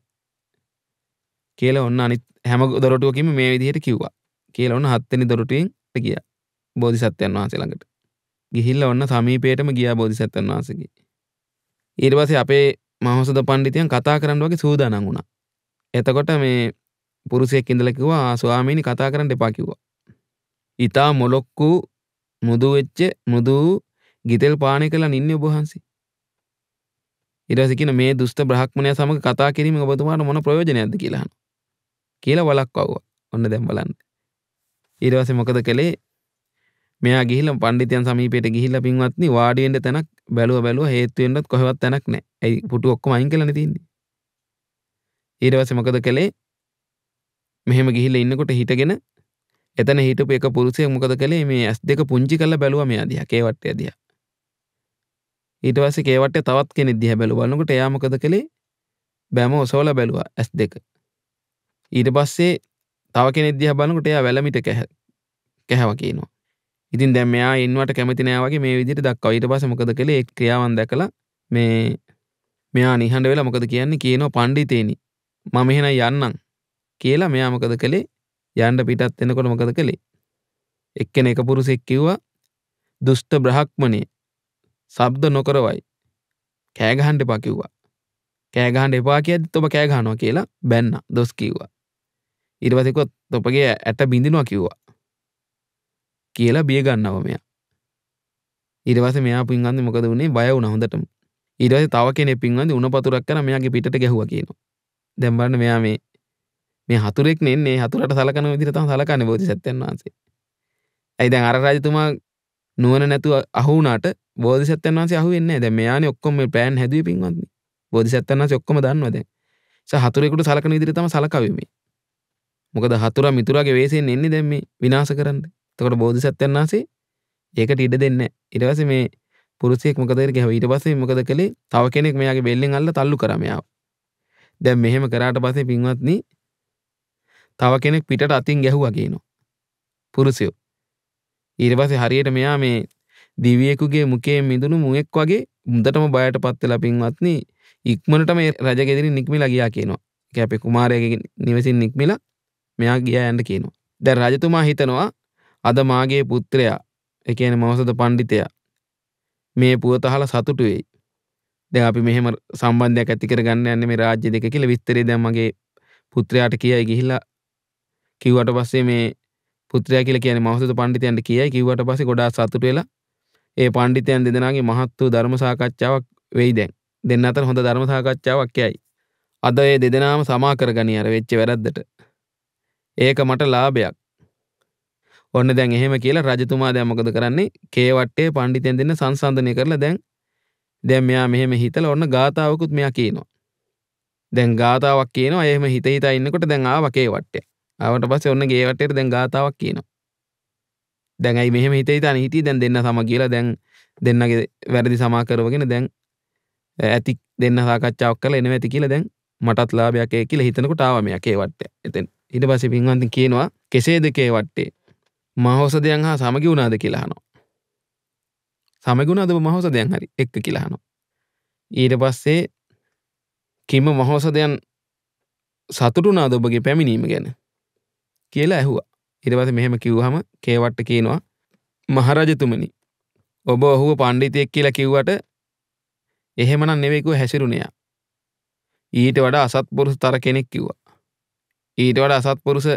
කියල ඔන්න අනිත් හැම දොරටුවකිම මේ විදිහයට කිව්වා කියල ඔන්න හත්තනි දොරටුවෙන් ගියා බෝධිසත්වයන් වහන්සේ ළඟට. ගිහිල්ලා ඔන්න සමීපයටම ගියා බෝධිසත්වයන් වහන්සේගේ. ඊට පස්සේ අපේ මහසද පඬිතුයන් කතා කරන්න වගේ සූදානම් වුණා. එතකොට මේ පුරුෂයෙක් ඉඳලා කිව්වා ස්වාමීනි කතා කරන්න එපා කිව්වා. ඊතා මොලොක්කු මුදු වෙච්ච මුදු ගිතෙල් පානය කළා නින්නේ ඔබ වහන්සේ. ඊට පස්සේ කියන මේ දුෂ්ට බ්‍රහ්මණයා සමග කතා කිරීම ඔබතුමාට මොන ප්‍රයෝජනයක්ද කියලා අහනවා. කියලා වලක්වවුවා. ඔන්න දැන් බලන්න. ඊට පස්සේ මොකද කළේ? මෙයා ගිහිල පණ්ඩිතයන් සමීපයට ගිහිල්ලා පින්වත්නි වාඩි වෙන්න තැනක් බැලුවා බැලුවා හේතු වෙන්නත් කොහෙවත් තැනක් නැහැ. ඇයි පුටු ඔක්කොම අයින් කළානේ තින්නේ. ඊට පස්සේ මොකද කළේ? මෙහෙම ගිහිල්ලා ඉන්නකොට හිටගෙන එතන හිටපු එක පුරුෂයෙක් මොකද කළේ මේ ඇස් දෙක පුංචි කරලා බැලුවා මෙයා දිහා කේවට්ටය දිහා. ඊට පස්සේ කේවට්ටය තවත් කෙනෙක් දිහා බැලුවා. බලනකොට එයා මොකද කළේ? බෑම ඔසෝලා බැලුවා ඇස් දෙක. ඊට පස්සේ තව කෙනෙක් දිහා බලනකොට එයා වැලමිට කැහ කැහව කියනවා. ඉතින් දැම් මෙයා ඉන්වට කැමතිනෑ වගේ මේ විදිට දක්ව ඊට පස මොකද කළේ ක්‍රියාවන් දැකළ මේ මෙයා නිහඬ වෙලා මොකද කියන්නේ කියනෝ පණ්ඩිතේනි මම එහෙනම් යන්නම් කියලා මෙයා මොකද කළේ යන්න පිටත් එනකොට මොකද කළේ එක්කෙන එක පුරුසෙක් කිව්වා දුෂ්ට බ්‍රහක්මණය සබ්ද නොකරවයි කෑගහන්ඩ එපා කිව්වා කෑගහන්ඩ එපා කියද ඔබ කෑගහනවා කියලා බැන්න දොස් කිව්වා ඉරවසකොත් ඔපගේ ඇට බිඳිනවා කිව්වා කියලා බියගන්නව මෙයා ඉරවස මෙයා පින්ගන්න මොකද වුණේ බය වුණ හොඳටම ඉරවස තව කෙනෙ පින්වන්ද උන පතුරක් කර මෙයාගේ පිටට ගැහුව කියනවා දැන් බලන්න මෙයා මේ මේ හතුරෙක් නෙන්නේ හතුරට සලකන විදිහට තමයි සලකන්නේ බෝධිසත්වයන් වහන්සේ ඇයි දැන් අර රජතුමා නුවණ නැතුව අහු වුණාට බෝධිසත්වයන් වහන්සේ අහු වෙන්නේ නැහැ දැන් මෙයානේ ඔක්කොම මේ ප්ලෑන් හැදුවේ පින්වන්දනි බෝධිසත්වයන් වහන්සේ ඔක්කොම දන්නවා දැන් ඒ හතුරෙකුට සලකන විදිහට තමයි සලකවෙන්නේ මොකද හතුරා මිතුරාගේ වෙස්යෙන් එන්නේ දැන් මේ විනාශ කරන්නේ තකොට බෝධිසත්වයන් වහන්සේ ඒකට ඉඩ දෙන්න ඉරවස මේ පුරුසෙක් මොකදර ගැව ඊට පස්සේ මොකද කළේ තව කෙනෙක් මෙයාගේ බෙල්ලෙන් අල්ල තල්ලු කරමයාව දැන් මෙහෙම කරාට පස්සේ පින්වත්නි තව කෙනෙක් පිටට අතින් ගැහුවා කියනවා පුරුෂයෝ ඊට පස්සේ හරියට මෙයා මේ දිවියෙකුගේ මුකේ මිදුණු මුවෙක් වගේ මුදටම බයට පත් වෙලා පින්වත්නි ඉක්මනට මේ රජගෙදරින් නික්මිලා ගියා කියනවා. ඒ අපේ කුමාරයාගේ නිවසින් නික්මිලා මෙයා ගියා යන්න කියනවා. දැන් රජතුමා හිතනවා අද මාගේ පුත්‍රයා එකන මවසද පණ්ඩිතයා මේ පුවතහල සතුටු වෙයි. දැන් අපි මෙහෙම සම්බන්ධයක් ඇති කරගන්න යන්නේ මේ රාජ්‍ය දෙක කියලා විස්තරේ දැන් මගේ පුත්‍රයාට කියයි ගිහිල්ලා කිව්වට පස්සේ මේ පුත්‍රයා කියලා කියන්නේ මහසත පඬිතයන්ට කියයි කිව්වට පස්සේ ගොඩාක් සතුටු වෙලා ඒ පඬිතයන් දෙදෙනාගේ මහත් වූ ධර්ම සාකච්ඡාවක් වෙයි දැන්. දෙන්න අතර හොඳ ධර්ම සාකච්ඡාවක් යයි. අද ඒ දෙදෙනාම සමා කරගනි අර වෙච්ච වැරද්දට. ඒක මට ලාභයක්. ඔන්න දැන් එහෙම කියලා රජතුමා දැමකද කරන්නේ කේවට්ටේ පණ්ඩිතෙන් දෙන්න සංසන්ධනය කරලා දැන් දැන් මෙයා මෙහෙම හිතලා ඔන්න ගාතාවකුත් මෙයා කියනවා. දැන් ගාතාවක් කියනවා එහෙම හිත හිතා ඉන්නකොට දැන් ආවා කේවට්ටේ. ආවට පස්සේ ඔන්න ගේවට්ටේට දැන් ගාතාවක් කියනවා. දැන් අයි මෙහෙම හිත හිතාන හිටියේ දැන් දෙන්න සම කියලා දැන් දෙන්නගේ වැරදි සමා කරවගෙන දැන් ඇති දෙන්න සාකච්ඡාවක් කරලා එනවා ඇති කියලා දැන් මටත් ලාභයක් ඒ කියලා හිතනකොට ආවා මෙයා කේවට්ටේ. එතෙන් ඊට පස්සේ පින්වන්තින් කියනවා කෙසේද කේවට්ටේ මහෝස දෙයන් හා සමගි වුණාද කියලාහනෝ. සමගුණාද මහෝස දෙයන් හරි එක්ක කියලාහනෝ. ඊට පස්සේ කිම මහෝස දෙයන් සතුටුනාද ඔබගේ පැමිණීම ගැන කියලා ඇහුවා. ඊට පස්සේ මෙහෙම කිව්වහම කේවට්ට කියනවා මහරජතුමනි ඔබ ඔහුව පණ්ඩිතයෙක් කියලා කිව්වට එහෙමනම් නෙවෙයි කිව්ව හැසිරුණේ. ඊට වඩා අසත්පුරුෂ තර කෙනෙක් කිව්වා. ඊට වඩා අසත්පුරුෂ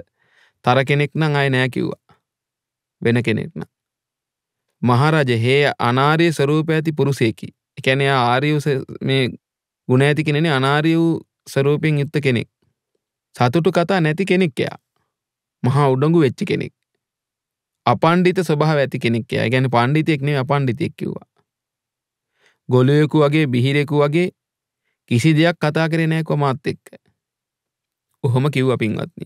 තර කෙනෙක් නම් ආයේ නෑ කිව්වා. වෙන කෙනෙක්න. මහරජ හේ අනාරය ස්වරූප ඇති පුරුසයකි එකැන ආරයු මේ ගුණ ඇති කෙනෙන අනාරය වූ ස්වරූපයෙන් යුත්ත කෙනෙක්. සතුටු කතා නැති කෙනෙක්කයා මහා උඩඟු වෙච්චි කෙනෙක්. අපන්ඩිත ස්වභාව ඇති කෙනෙක්කයා ගැන පණ්ඩිතෙක්නේ අපන්ඩිතෙක්කිවා. ගොලයකු වගේ බිහිරෙකු වගේ කිසි දෙයක් කතා කරේ නෑ කොමාත් එක්ක. ඔහොම කිව්ව පින්වත්නි.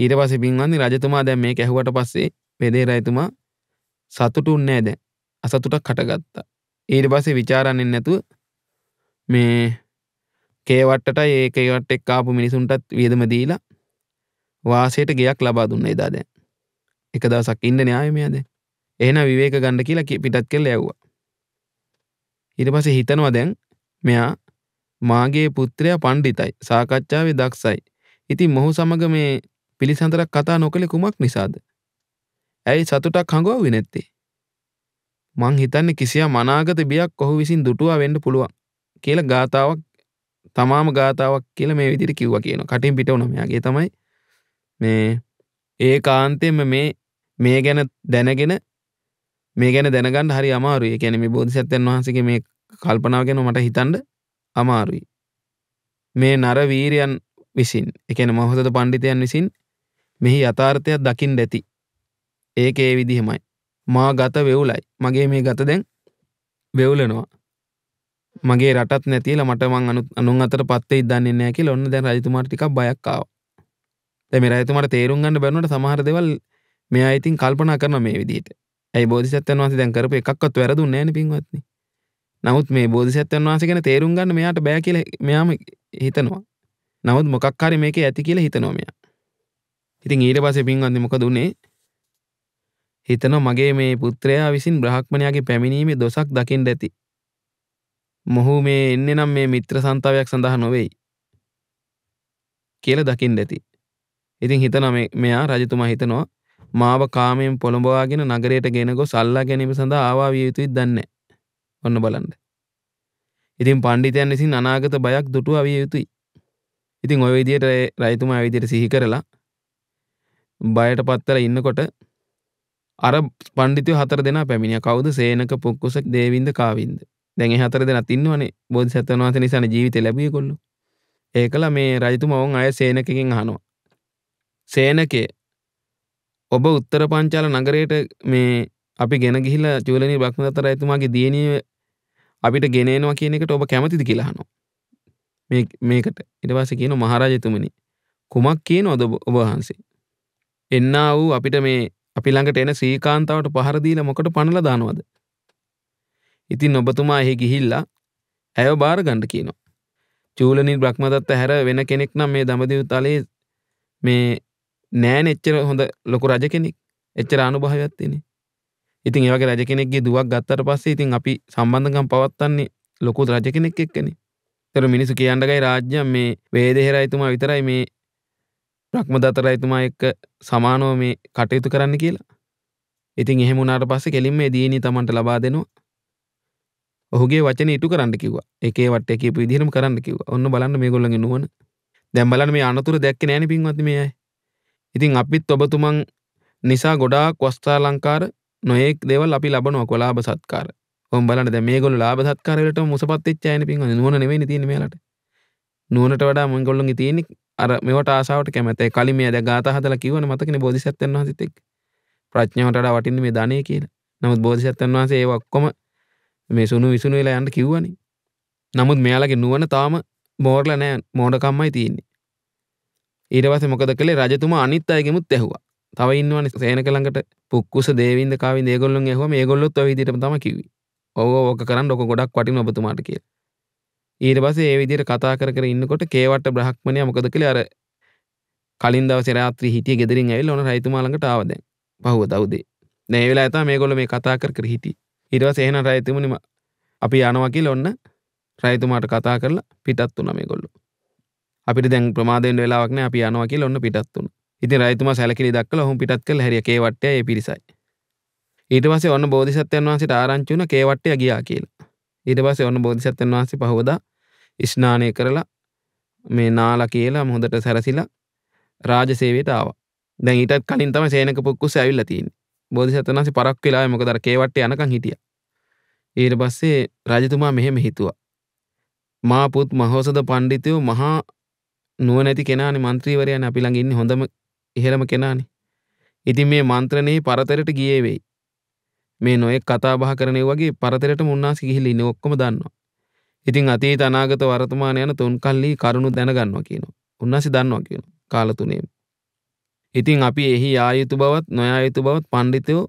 ඊට පස්සේ පින්වත්නි රජතුමා දැන් මේක ඇහුවට පස්සේ පෙදේරා එතුමා සතුටුුන්නේ නැහැ දැන්. අසතුටක් හටගත්තා. ඊට පස්සේ ਵਿਚාරන්නේ නැතුව මේ කේවට්ටටයි ඒ කේවට් එක්ක ආපු මිනිසුන්ටත් වියදම දීලා වාසයට ගෙයක් ලබා දුන්නා එදා දැන්. එක දවසක් ඉන්න න්යාය මෙයා දැන්. එහෙනම් විවේක ගන්න කියලා පිටත් කරලා යවුවා. ඊට පස්සේ හිතනවා දැන් මෙයා මාගේ පුත්‍රයා පණ්ඩිතයි සාකච්ඡාවේ දක්ෂයි. ඉතින් මොහු සමග මේ පිළිසඳරක් කතා නොකළේ කුමක් නිසාද? ඇයි සතුටක් හඟුව විනෙත්තේ. මං හිතන්නේ කිසියම් අනාගත බියක් ඔහු විසින් දුටුවා වෙන්න පුළුවන් කියල ගාතාවක් තමාම ගාතාවක් කියල මේ විදිරි කිව්ව කියන කටින් පිට නොමයාගේ තමයි මේ ඒ කාන්තෙම මේ මේ ගැන දැනගෙන මේ ගැන දැනගන්න හරි අමාරුයි කැන මේ බෝධි සත්‍යයන් වහන්සගේ මේ කල්පනාවගෙන මට හිතන්ඩ අමාරුයි. මේ නරවීරයන් විසින් එකන මහොසද පණ්ඩිතයන් විසින් මෙහි අතාර්ථයක් දකිින් ඇති ඒක ඒ විදිහෙමයි. මා ගත වෙවුලයි. මගේ මේ ගත දැන් වෙවුලනවා. මගේ රටත් නැතිල මට මං අනුත් අනුන් අතර පත්තේ ඉදන්නේ නෑ කියලා ඔන්න දැන් රජතුමාට ටිකක් බයක් ආවා. දැන් මේ රජතුමාට තේරුම් ගන්න බැරුණාට සමහර දේවල් මෙයා ඉතින් කල්පනා කරනවා මේ විදිහට. ඇයි බෝධිසත්වයන් වහන්සේ දැන් කරපු එකක්වත් වැරදුන්නේ නෑනේ පින්වත්නි. නමුත් මේ බෝධිසත්වයන් වහන්සේ ගැන තේරුම් ගන්න මෙයාට බෑ කියලා මෙයාම හිතනවා. නමුත් මොකක් හරි මේකේ ඇති කියලා හිතනවා මෙයා. ඉතින් ඊට පස්සේ පින්වත්නි මොකද උනේ? හිතන මගේ මේ පුත්‍රයා විසින් බ්‍රහක්මණයාගේ පැමිණීමේ දොසක් දකිින් ඇති. මොහු මේ එන්න නම් මේ මිත්‍ර සන්තාවයක් සඳහා නොවෙයි. කියල දකිින් ඇති. ඉතින් හිතන මෙයා රජතුමා හිතනවා මාව කාමයෙන් පොළඹවාගෙන නගරයට ගෙනකො සල්ලා ගැනීම සඳහා ආවා විය යුතුයි දන්නේ. ඔන්න බලන්න. ඉතින් පණ්ඩිතයන් විසින් අනාගත බයක් දුටුවා විය යුතුයි. ඉතින් ඔය විදියට රජතුමා විදියට සිහි කරලා බයට පත්තර ඉන්නකොට අර පණ්ඩිතය හතර දෙෙන පැමිණ කවුද සේනක පුක්කුස දේවින්ද කාවින්ද දැන් හතර දෙෙන තින්නවනේ බෝධ සතනවාත නිසාන ජීවිත ලැබිය කොල්ලු ඒකල මේ රජතු මවුන් අය සේනකකින් හනවා සේනකේ ඔබ උත්තර පංචාල නගරයට මේ අපි ගෙන ගිහිල චූලනී බක්නත රඇතුමාගේ දියනීව අපිට ගෙනනවා කියන එකට ඔබ කැමතිද කියලාහනවා මේකට ඉටවාස කියන මහරජතුමනි කුමක් කියන ඔද ඔබහන්සේ එන්න වූ අපිට මේ අපි ළඟට එන ශ්‍රීකාන්තාවට පහරදීල මොකට පණල දානවද. ඉතින් ඔබතුමා එහි ගිහිල්ලා ඇය බාරගණ්ඩ කියනවා. චූලනිල් බ්‍රහ්මදත්ත හැර වෙන කෙනෙක් නම් මේ දමදිව තලේ මේ නෑන එච්චර හොඳ ලොකු රජ කෙනෙක් එච්චර අනුභාවයක් තියෙන. ඉතින් ඒවගේ රජ කෙනෙක්ගේ දුවක් ගත්තට පස්සේ ඉතින් අපි සම්බන්ධකම් පවත්වන්නේ ලොකු රජ කෙනෙක් එක්කනේ. ඒතර මිනිස්සු කියන්නගයි රාජ්‍ය මේ වේදේහරයිතුමා විතරයි මේ රක්ම දතර එතුමා එක්ක සමානෝ මේ කටයුතු කරන්න කියලා. ඉතින් එහෙම වුණාට පස්සේ කෙලින්ම දීනි තමන්ට ලබා දෙනවා. ඔහුගේ වචන ඉටු කරන්න කිව්වා. ඒකේ වටේ කියපු විදිහටම කරන්න කිව්වා. ඔන්න බලන්න මේගොල්ලන්ගේ නුවණ. දැන් බලන්න මේ අනතුරු දැක්කේ නැණි පින්වත්නි මේ අය. ඉතින් අපිත් ඔබතුමන් නිසා ගොඩාක් වස්ත්‍රාලංකාර නොයෙක් දේවල් අපි ලබනවා කොලාභ සත්කාර. ඔම් බලන්න දැන් මේගොල්ලෝ ලාභ සත්කාර වලට මුසපත් වෙච්ච අයනේ පින්වත්නි නුවණ නෙවෙයිනේ තියෙන්නේ මෙයාලට. නුවණට වඩා මොන්ගොල්ලන්ගේ තියෙන්නේ අර මෙවට ආසාාවට කැමතේ කලින් මේ ද ගාත හදලා කිවන මතකන බෝධිසත්වන් වහසිතෙක් ප්‍රඥාවට වටින් මේ ධනය කියලා නමුත් බෝධිසත්වන් වහන්සේ ඒ ඔක්කොම මේ සුණු විසුණු වෙලා යන්න කිව්වනි නමුත් මෙයාලගේ නුවන තාම මෝරල නෑ මෝඩකම්මයි තියන්නේ ඊටවස මොකද කළේ රජතුමා අනිත් අයගෙමුත් ඇහවා තව ඉන්නවන සේන කළඟට පුක්කුස දේවින්ද කාව ඒගොල්ලන් හම ඒගොල්ලොත් විදිට තම කිවි ඔව ඕක කරන්න ොක ගොඩක් වටින ඔබතුමාට කියලා ඊට පස්සේ ඒ විදිහට කතා කර කර ඉන්නකොට කේවට බ්‍රහ්මණයා මොකද කියලා අර කලින් දවසේ රාත්‍රී හිටියේ ගෙදරින් ඇවිල්ලා ඕන රයිතුමා ළඟට ආවා දැන් පහුව දවුදේ දැන් ඒ වෙලාවේ තමයි මේගොල්ලෝ මේ කතා කර කර හිටියේ ඊට පස්සේ එහෙනම් රයිතුමුනි අපි යනවා කියලා ඔන්න රයිතුමාට කතා කරලා පිටත් වුණා මේගොල්ලෝ අපිට දැන් ප්‍රමාද වෙන්න වෙලාවක් නැහැ අපි යනවා කියලා ඔන්න පිටත් වුණා ඉතින් රයිතුමා සැලකිලි දක්කලා ඔහුන් පිටත් කළා හැරිය කේවට්ටය ඒ පිරිසයි ඊට පස්සේ ඔන්න බෝධිසත්වයන් වහන්සේට ආරංචි වුණා කේවට්ටය ගියා කියලා ඊට පස ඔන්න බෝධිසත්තන් වහන්සේ පහෝදා ඉශ්නානය කරලා මේ නාලා කියලා මුහොදට සැරසිලා රාජ සේවයට ආව දැන් ඊටත් කලින් තම සේනක පුක්කුස ඇවිල්ල තින් බෝධිසත්තන් වහන්සේ පරක් වෙලා මොකදර කේවට යනකම් හිටිය ඊට පස්සේ රජතුමා මෙහෙම හිතුවා මා පුත් මහෝසද පණ්ඩිතයෝ මහා නුවනැති කෙනානි මන්ත්‍රීවරයන් අපි ළඟ ඉන්නේ හොඳම ඉහෙළම කෙනානි ඉතින් මේ මන්ත්‍රණයේ පරතරට ගියේ වෙයි මේ නොයෙක් කතාබහ කරනේ වගේ පරතරට මුන්නාසි ගිහිල ඉන්නේ ඔක්කොම දන්නවා. ඉතින් අතීත අනාගත වර්තමාන යන තුන් කල්ලි කරුණු දැනගන්නවා කියනවා. උන්නාසි දන්නවා කියනවා. කාල තුනේම. ඉතින් අපි එහි ආයුතු බවත් නොයායුතු බවත් පණ්ඩිතයෝ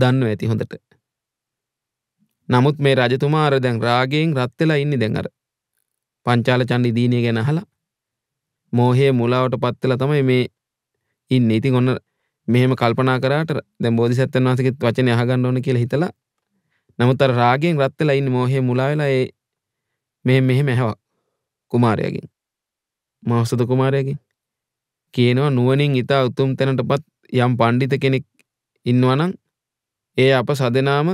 දන්න ඇති හොඳට. නමුත් මේ රජතුමාර දැන් රාගයෙන් රත්වෙලා ඉන්න දැන් අර. පංචාල චන්ඩි දීනය ගැන හලා මෝහේ මුලාවට පත්වෙලා තමයි මේ ඉන්න ඉතින් ඔන්න මෙහෙම කල්පනා කරාට දැන් බෝධිසත්වයන් වහන්සේගේ වචනේ අහගන්න ඕන කියලා හිතලා නමුත් අර රාගයෙන් රත් වෙලා ඉන්නේ මොහේ මුලා වෙලා ඒ මෙහෙම මෙහෙම ඇහවක් කුමාරයාගෙන් මහසත කුමාරයාගෙන් කියනවා නුවණින් ඊට උතුම් තැනටපත් යම් පඬිත කෙනෙක් ඉන්නවා නම් ඒ අප සදෙනාම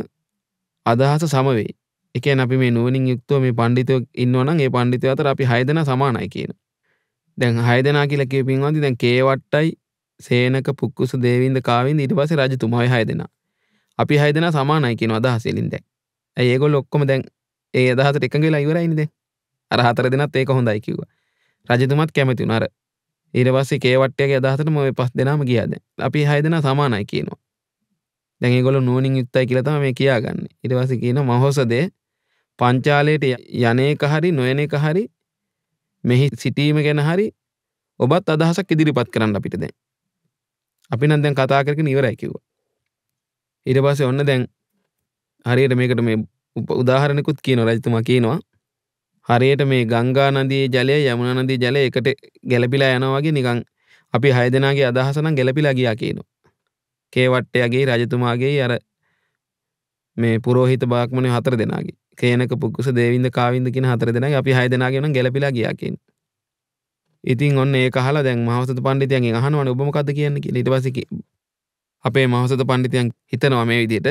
අදහස සම වේ. ඒ කියන්නේ අපි මේ නුවණින් යුක්තව මේ පඬිතයෝ ඉන්නවා නම් ඒ පඬිතයෝ අතර අපි 6 දෙනා සමානයි කියන. දැන් 6 දෙනා කියලා කියපින්වන්දි දැන් කේවට්ටයි සේනක පුක්කුස දේවින්ද කාවින්ද ඊට පස්සේ රජතුමා ඔය හය දෙනා. අපි හය දෙනා සමානයි කියන අදහස එලින් දැන්. ඇයි ඒගොල්ලෝ ඔක්කොම දැන් ඒ අදහසට එකඟ වෙලා ඉවරයිනේ දැන්. අර හතර දෙනාත් ඒක හොඳයි කිව්වා. රජතුමාත් කැමති වුණා අර. ඊට පස්සේ කේවට්ටියගේ අදහසටම ඔය පස් දෙනාම ගියා දැන්. අපි හය දෙනා සමානයි කියනවා. දැන් ඒගොල්ලෝ නුවණින් යුක්තයි කියලා තමයි මේ කියාගන්නේ. ඊට පස්සේ කියනවා මහෝසදේ පංචාලයට යන්නේක හරි නොයනේක හරි මෙහි සිටීම ගැන හරි ඔබත් අදහසක් ඉදිරිපත් කරන්න අපිට දැන්. අපි නම් දැන් කතා කරගෙන ඉවරයි කිව්වා. ඊට පස්සේ ඔන්න දැන් හරියට මේකට මේ උදාහරණකුත් කියන රජතුමා කියනවා හරියට මේ ගංගා නදී ජලය යමුණ නදී ජලය එකට ගැලපිලා යනවා වගේ නිකන් අපි හය දෙනාගේ අදහස නම් ගැලපිලා ගියා කියනවා. කේවට්ටයගේ රජතුමාගේ අර මේ පුරෝහිත බාක්මනේ හතර දෙනාගේ. කේනක පුක්කුස දේවින්ද කාවින්ද කියන හතර දෙනාගේ අපි හය දෙනාගේ නම් ගැලපිලා ගියා කියන්නේ. ඉතින් ඔන්න ඒ කහල දැන් මහසත පණ්ඩිතයන්ගේ අහනවන ඔබමකද කියන්න කිය ඉට පසකි අපේ මහසත පණ්ඩිතයන් හිතනවා මේ විදියට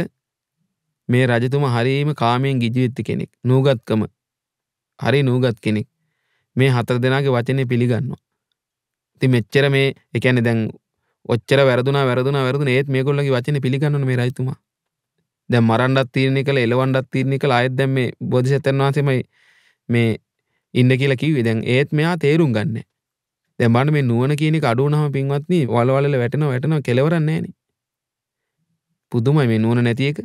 මේ රජතුම හරීම කාමයෙන් ගිජිවිත්ති කෙනෙක් නූගත්කම හරි නූගත් කෙනෙක් මේ හතර දෙනාගේ වචනය පිළිගන්නවා ති මෙච්චර මේ එකැන දැන් ඔච්චර වැරදුන වැරදුන වැරදු ඒත් මේ කොල්ලගේ වචන පිළිගන්නන මේ රයිතුමා දැ මරන්ඩත් තීරණය කළ එලවන්ඩත් තීරණය කළ අයත් දැම් මේ බොධිසතන් වන්සමයි මේ ඉන්න කියලා කිව්වේ දැන් ඒත් මෙයා තේරුම් ගන්නේ දැන් බලන්න මේ නුවණ කියන එක අඩු වුණාම පින්වත්නි වලවලල වැටෙනවා වැටෙනවා කෙලවරක් නැහැනේ. පුදුමයි මේ නුවණ නැති එක.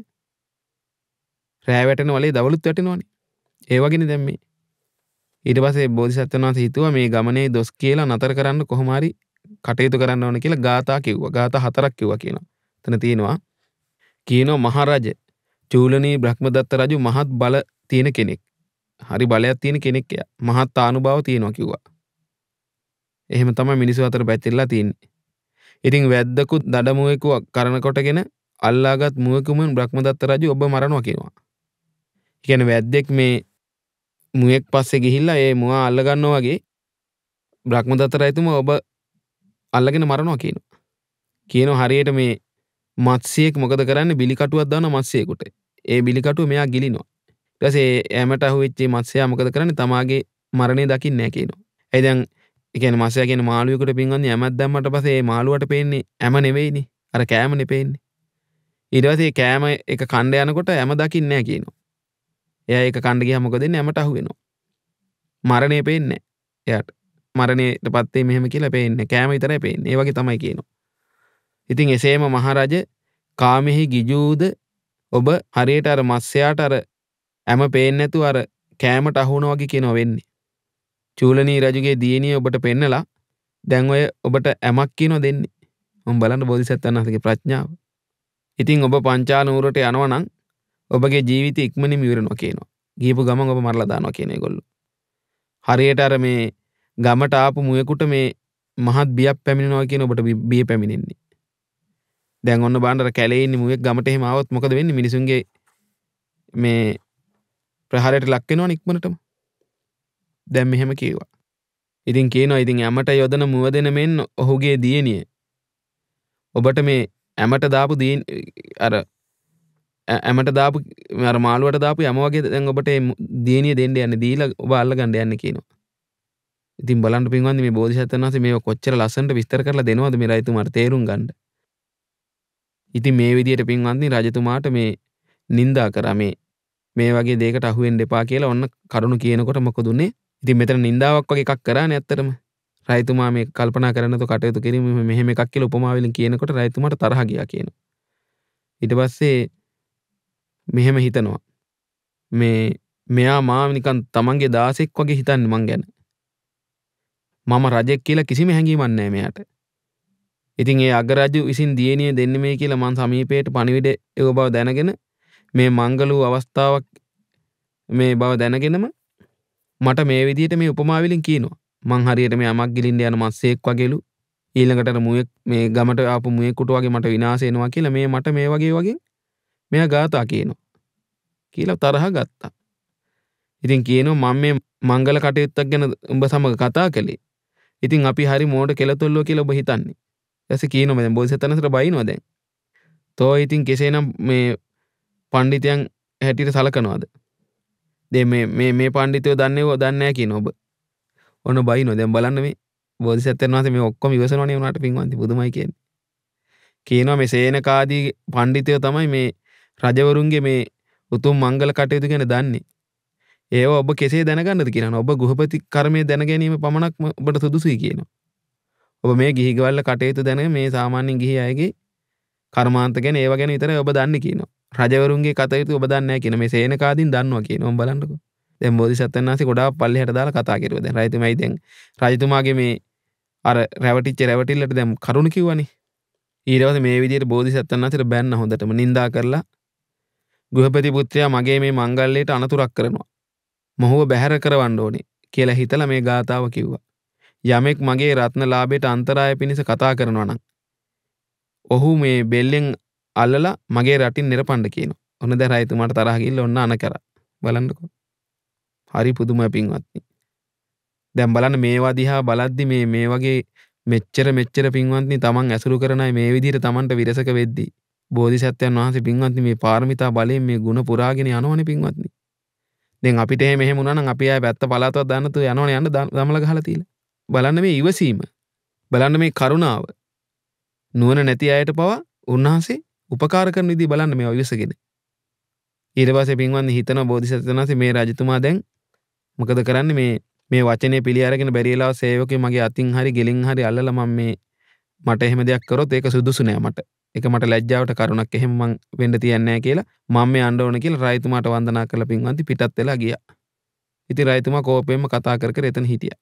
රෑ වැටෙන වලේ දවලුත් වැටෙනවනේ. ඒ වගේනේ දැන් මේ. ඊට පස්සේ බෝධිසත්වයන් වහන්සේ හිතුවා මේ ගමනේ දොස් කියලා නතර කරන්න කොහොම හරි කටයුතු කරන්න ඕන කියලා ගාථා කිව්වා. ගාථා හතරක් කිව්වා කියනවා. එතන තියෙනවා කියනෝ මහරජ චූලනී බ්‍රහ්මදත්ත රජු මහත් බල තියෙන කෙනෙක්. හරි බලයක් තියෙන කෙනෙක් එයා. මහත් ආනුභාව තියෙනවා කිව්වා. එහෙම තම මිනිසු අතර පැතිල්ලා තියන්නේ. ඉතිං වැද්දකුත් දඩමුවෙකු කරනකොටගෙන අල්ලාගත් මුවකුමෙන් බ්‍රහ්මදත්ත රජු ඔබ මරණවා කියෙනවා. කියන වැද්දෙක් මේ මුවෙක් පස්සේ ගිහිල්ලා ඒ මවා අල්ලගන්න වගේ බ්‍රහ්මදත්ත රයිතුම ඔබ අල්ලගෙන මරණවා කියනවා. කියන හරියට මේ මත්සියෙක් මොකද කරන්න බිලිකටුවත් දාන මත්සයකුට ඒ බිලිකටු මෙයා ගිලිනවා. ටසේ ඇමට හුවිච්චේ මත්සයා මොකද කරන්න තමාගේ මරණය දකින්නෑ කියනවා. ඇදැන් එකන මසයගෙන මාළුවකට පින්ගන්න ඇමත් දැම්මට පසේ මාළුවට පේන්නේ ඇම නෙවෙයිනි අර කෑමනෙ පේන්නේ. ඉඩවසේ කෑම එක කණ්ඩ යනකොට ඇම දකින්නෑ කියනවා. එය එක කණ්ඩගිය හමොකද ඇමට අහුවෙනවා. මරණය පේන්නේ එයට මරණයට පත්තේ මෙහම කියලා පේන්න කෑම ඉතර පේන්නේ වගේ තමයි කියනවා. ඉතින් එසේම මහරජ කාමෙහි ගිජූද ඔබ හරියට අර මස්්‍යයාට අර ඇම පේන්නැතු අර කෑමට අහුණ වගේ කියනොවෙන්නේ. චූලනී රජුගේ දියණිය ඔබට පෙන්නලා දැන් ඔය ඔබට ඇමක් කියනෝ දෙන්නේ. මම බලන්න බෝධිසත්වයන් වහන්සේගේ ප්‍රඥාව. ඉතින් ඔබ පංචානූරට යනවා නම් ඔබගේ ජීවිතය ඉක්මනින් ඉවරනවා කියනවා. ගියපු ගමන් ඔබ මරලා දානවා කියන ඒගොල්ලෝ. හරියට අර මේ ගමට ආපු මුවෙකුට මේ මහත් බියක් පැමිණෙනවා කියන ඔබට බිය පැමිණෙන්නේ. දැන් ඔන්න බලන්න අර කැලේ ඉන්න මුවෙක් ගමට එහෙම ආවොත් මොකද වෙන්නේ? මිනිසුන්ගේ මේ ප්‍රහාරයට ලක් වෙනවනේ ඉක්මනටම. දැම් මෙහෙම කීවා. ඉතින් කියනවා ඉතින් ඇමට යොදන මුව දෙන මෙන් ඔහුගේ දියණිය. ඔබට මේ ඇමට දාපු දී අර ඇමට දාපු අර මාළුවට දාපු යම වගේ දැන් ඔබට දියණිය දෙන්න යන්නේ දීලා ඔබ අල්ලගන්න යන්න කියනවා. ඉතින් බලන්න පින්වන්දි මේ බෝධිසත්වයන් වහන්සේ මේව කොච්චර ලස්සනට විස්තර කරලා දෙනවද මේ රජතුමාට තේරුම් ගන්න. ඉතින් මේ විදියට පින්වන්දි රජතුමාට මේ නින්දා කරා මේ මේ වගේ දෙයකට අහුවෙන්න එපා කියලා ඔන්න කරුණු කියනකොට මොකද උනේ ඉතින් මෙතර නින්දාවක් වගේ එකක් කරන්න ඇත්තරම රයිතුමා මේ කල්පනා කරනතු කටයුතු කිරීම මෙහෙම එකක් කියල උපමාවලින් කියනකොට රයිතුමට තරහ ගියා කියන. ඊට පස්සේ මෙහෙම හිතනවා. මේ මෙයා මාව නිකන් තමන්ගේ දාසෙක් වගේ හිතන්න මං ගැන. මම රජෙක් කියලා කිසිම හැඟීමක් නැහැ මෙයාට. ඉතින් ඒ අගරජු විසින් දියණිය දෙන්න මේ කියලා මං සමීපයට පණිවිඩ ඒව බව දැනගෙන මේ මංගලූ අවස්ථාවක් මේ බව දැනගෙනම මට මේ විදිහට මේ උපමාවිලින් කියනවා. මං හරියට මේ යමක් ගිලින්න යන මස්සෙක් වගේලු. ඊළඟට මුවෙක් මේ ගමට ආපු මුවෙකුට වගේ මට විනාශ වෙනවා කියලා මේ මට මේ වගේ වගේ මෙයා ගාථා කියනවා. කියලා තරහ ගත්තා. ඉතින් කියනවා මම මේ මංගල කටයුත්තක් ගැන උඹ සමග කතා කළේ. ඉතින් අපි හරි මෝඩ කෙලතොල්ලෝ කියලා ඔබ හිතන්නේ. ඊටසේ කියනවා දැන් බෝසතනසට බයිනවා දැන්. තෝ ඉතින් කෙසේනම් මේ පඬිතයන් හැටියට සලකනවාද? දෙ මේ පණ්ඩිතය දන්නේ දන්න කිය නොබ ඔන්න බයි නොදැම් බලන්න මේ බෝධි සත්තරවාස මේ ඔක්කොම ඉවසනනේ වුණට පින්වන්ති බුදුමයි කියන්නේ කියනවා මේ සේනකාදී පණ්ඩිතය තමයි මේ රජවරුන්ගේ මේ උතුම් මංගල කටයුතු ගැන දන්නේ ඒ ඔබ කෙසේ දැනගන්නද කියන ඔබ ගෘහපති කර්මය දැනගැනීම පමණක් ඔබට සුදුසුයි කියනවා. ඔබ මේ ගිහිගවල්ල කටයුතු දැන මේ සාමාන්‍යයෙන් ගිහි අයගේ කර්මාන්ත ගැන ඒව ගැන විතර ඔබ දන්න කියන රජවරුන්ගේ කතයුතු ඔබ දන්න කියන මේ සේනකාදීන් දන්නවා කියන ඔබ බලන්නකො දැන් බෝධිසත්වයන් වහන්සේ ගොඩාක් පල්ලෙහාට දාලා කතා කරුවා දැන් රජතුමයි දැන් රජතුමාගේ මේ අර රැවටිච්ච රැවටිල්ලට දැන් කරුණ කිව්වනේ ඊරවස මේ විදියට බෝධිසත්වයන් වහන්සේට බැන්න හොඳටම නිඳා කරලා ගෘහපති පුත්‍රයා මගේ මේ මංගල්‍යයට අනතුරක් කරනවා මොහුව බැහැර කරවන්න ඕනේ කියලා හිතලා මේ ගාතාව කිව්වා යමෙක් මගේ රත්නලාභයට අන්තරාය පිණිස කතා කරනවා නම් ඔහු මේ බෙල්ලෙන් අල්ලලා මගේ රටින් නිරපණ්ඩ කියන ඔන්න දැ රයිතුමට තරහගිල්ල ඔන්න අන කර බලන්නකො හරි පුදුම පින්වත්නි දැම් බලන්න මේවා දිහා බලද්දි මේ මේ වගේ මෙච්චර මෙච්චර පින්වත්නි තමන් ඇසුරු කරනයි මේ විදිර තමන්ට විරසක වෙද්දි බෝධි සත්‍යයන් වහස පින්වත්නි මේ පාර්මිතා බලයෙන් මේ ගුණ පුරාගෙන යනවන පින්වත්නි දෙ අපිට මෙහමුණන අපි අය පැත්ත පලාතව දන්නතු යනවන යන්න දමල හලතිීල බලන්න මේ ඉවසීම බලන්න මේ කරුණාව නුවන නැති අයට පවා උන්වහන්සේ උපකාර කරන විදි බලන්න මේ අවිසගෙන ඉරවාස පින්වන් හිතන බෝධිසතනස මේ රජතුමා දැන් මොකද කරන්න මේ මේ වචනය පිළියරගෙන බැරිලා සේවක මගේ අතින් හරි ගෙලින් හරි අල්ලල මම මේ මට එහෙම දෙයක් කරොත් ඒක සුදුසු නෑ මට එක මට ලැජ්ජාවට කරුණක් එහෙම මං වෙන්න තියන්නේ කියලා මම මේ අඬ ඕන කියලා රයිතුමාට වන්දනා කරලා පින්වන්ති පිටත් වෙලා ගියා. ඉතින් රයිතුමා කෝපයෙන්ම කතා කර කර එතන හිටියා.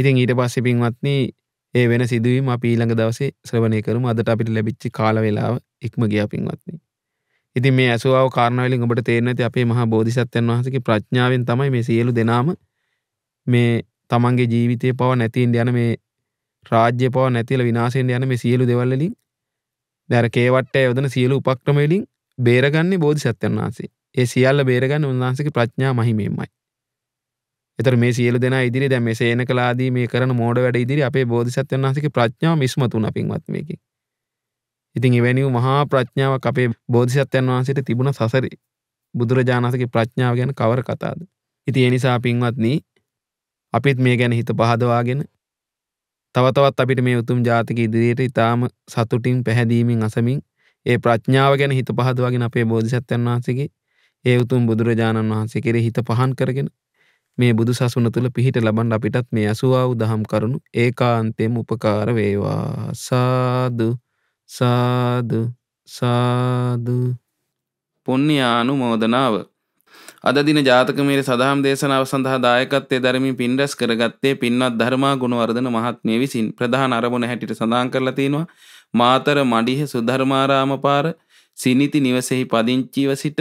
ඉතින් ඊට පස්සේ පින්වත්නි ඒ වෙන සිදුවීම අප ඊළඟ දවසේ ශ්‍රවණය කරම අදට අපිට ලැබිච්චි කාල වෙලාව ඉක්ම ගියා පින්වත්නි. ඉතින් මේ ඇසුවාව කාරණාවලින් ඔබට තේරෙන්න ඇති අපේ මහා බෝධිසත්වයන් වහන්සේගේ ප්‍රඥාවෙන් තමයි මේ සියලු දෙනාම මේ තමන්ගේ ජීවිතේ පව නැතිවෙන්න යන මේ රාජ්‍ය පව නැතිලා විනාශෙන්න යන මේ සියලු දේවල් වලින් දැන් අර කේවට්ටය යොදන සියලු උපක්‍රම වලින් බේරගන්නේ බෝධිසත්වයන් වහන්සේ. ඒ සියල්ල බේරගන්නේ උන්වහන්සේගේ ප්‍රඥා මහිමෙන්මයි. එතර මේ සියලු දෙෙන ඉදිරි දැ මේ සේන කලාදී මේ කරන මෝඩ වැඩ ඉදිරි අපේ බෝධිසත්වන් වහසක ප්‍රඥාව මිස්මතුන පින්වත්මයකි ඉතින් එවැනිූ මහා ප්‍රඥාවක් අපේ බෝධිසත්වයන් වහන්සට තිබුණ සසරි බුදුරජාණසක ප්‍රඥාව ගැන කවර කතාද. ඉති එනිසා පින්වත්නී අපිත් මේ ගැන හිත පහදවාගෙන තවතවත් අපිට මේ උතුම් ජාතික ඉදිරියට ඉතාම සතුටින් පැහැදීමෙන් අසමින් ඒ ප්‍රඥාව ගැන හිත පහදවාගෙන අපේ බෝධිසත්වයන් වහන්සගේ ඒ උතුම් බුදුරජාණන් වහන්සේ කෙරේ හිත පහන් කරගෙන මේ බුදු සසුන තුළ පිහිට ලබන් අපිටත් මේ ඇසුවාව දහම් කරුණු ඒ කාන්තයම උපකාර වේවා සාදු සාදු සාදු පුුණ්්‍යයානු මෝදනාව අද දින ජාතකමීර සදහම් දේශනාව සඳහා දායකත්වය දරමින් පින්ඩස් කරගත්තේ පින්වත් ධර්මා ගුණවර්ධන මහත්මිය විසින් ප්‍රධාන අරමුණ හැටියට සඳහන් කරලා තියෙනවා මාතර මඩිහ සුධර්මාරාම පාර සිනිති නිවසේහි පදිංචිව සිට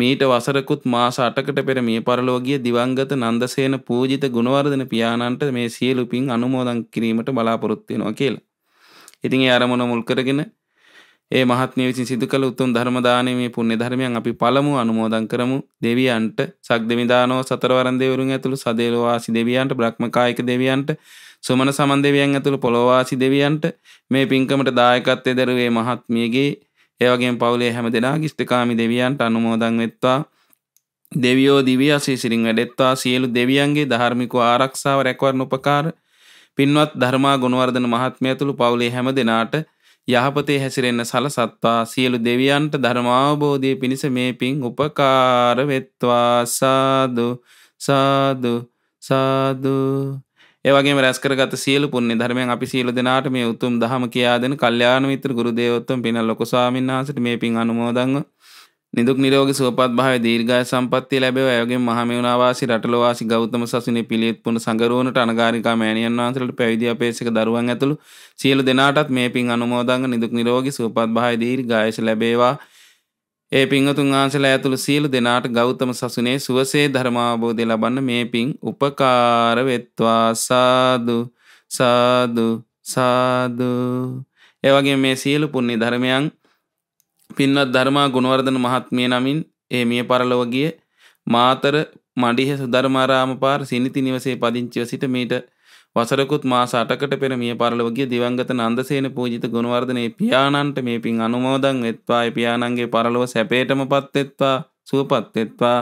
මීට වසරකුත් මාස 8කට පෙර මිය පරලෝ ගිය දිවංගත නන්දසේන පූජිත ගුණවර්ධන පියාණන්ට මේ සියලු පින් අනුමෝදන් කිරීමට බලාපොරොත්තු වෙනවා කියලා. ඉතින් ඒ අරමුණ මුල් කරගෙන ඒ මහත්මිය විසින් සිදු කළ උතුම් ධර්ම දානයේ මේ පුණ්‍ය ධර්මයන් අපි පළමු අනුමෝදන් කරමු දෙවියන්ට සක්දෙවිදානෝ සතරවරන් දෙවිවරුන් ඇතුළු සදේලවාසි දෙවියන්ට බ්‍රහ්මකායික දෙවියන්ට සුමන සමන් දෙවියන් ඇතුළු පොළොවාසි දෙවියන්ට මේ පින්කමට දායකත්වයේ දරුවේ මහත්මියගේ ඒවගේ පවුලේ හැම දෙනා ගිස්්ටකාමි දෙවියන්ට අනුමෝදන් වෙත්වා දෙවියෝ දිවියසේ සිරිං වැඩෙත්වා සියලු දෙවියන්ගේ ධර්මික ආරක්ෂාව රැකවරණ උපකාර පින්වත් ධර්මා ගුණවර්ධන මහත්මය තුළු පවුලේ හැම දෙනාට යහපතේ හැසිරෙන්න සලසත්වා සියලු දෙවියන්ට ධර්මාවබෝධය පිණිස මේ පින් උපකාර වෙත්වා සාදු සාදු සාදු ඒවගේ රැස්කරගත සියලු පුන්නේ ධර්මයන් අපි සියලු දෙනාට මේ උතුම් දහම කියා දෙන කල්යාණ මිත්‍ර ගුරු දේවෝත්තම පින ලොකු ස්වාමීන් වහන්සේට මේ පින් අනුමෝදන්ව නිදුක් නිරෝගී සුවපත් භාවය දීර්ඝාය සම්පත්තිය ලැබේවා එවැගේම මහමෙවුනා වාසී රටල වාසී ගෞතම සසුනේ පිළියෙත් පුණ සංගරෝණට අනගාരികා මෑණියන් වහන්සේලාට පැවිදි අපේක්ෂක දරුවන් ඇතුළු සියලු දෙනාටත් මේ පින් අනුමෝදන්ව නිදුක් නිරෝගී සුවපත් භාවය දීර්ඝායස ලැබේවා ඒ පිංහතුන් වහන්සේලා ඇතුළු සියලු දෙනාට ගෞතම සසුනේ සුවසේ ධර්මාබෝධය ලබන්න මේ පිං උපකාර වෙත්වා සාදු සාදු සාදු ඒ වගේ මේ සියලු පුණ්‍ය ධර්මයන් පින්වත් ධර්මා ගුණවර්ධන මහත්මිය නමින් ඒ මිය පරලොව ගිය මාතර මඩිහ සුධර්මාරාම පාර සිනිති නිවසේ පදිංචිව සිට මීට වසරකුත් මාස 8කට පෙර මිය පරලොව ගිය දිවංගත නන්දසේන පූජිත ගුණවර්ධනේ පියාණන්ට මේ පින් අනුමෝදන් වෙත්වා ඒ පියාණන්ගේ පරලොව සැපේටමපත් වෙත්වා සුවපත් වෙත්වා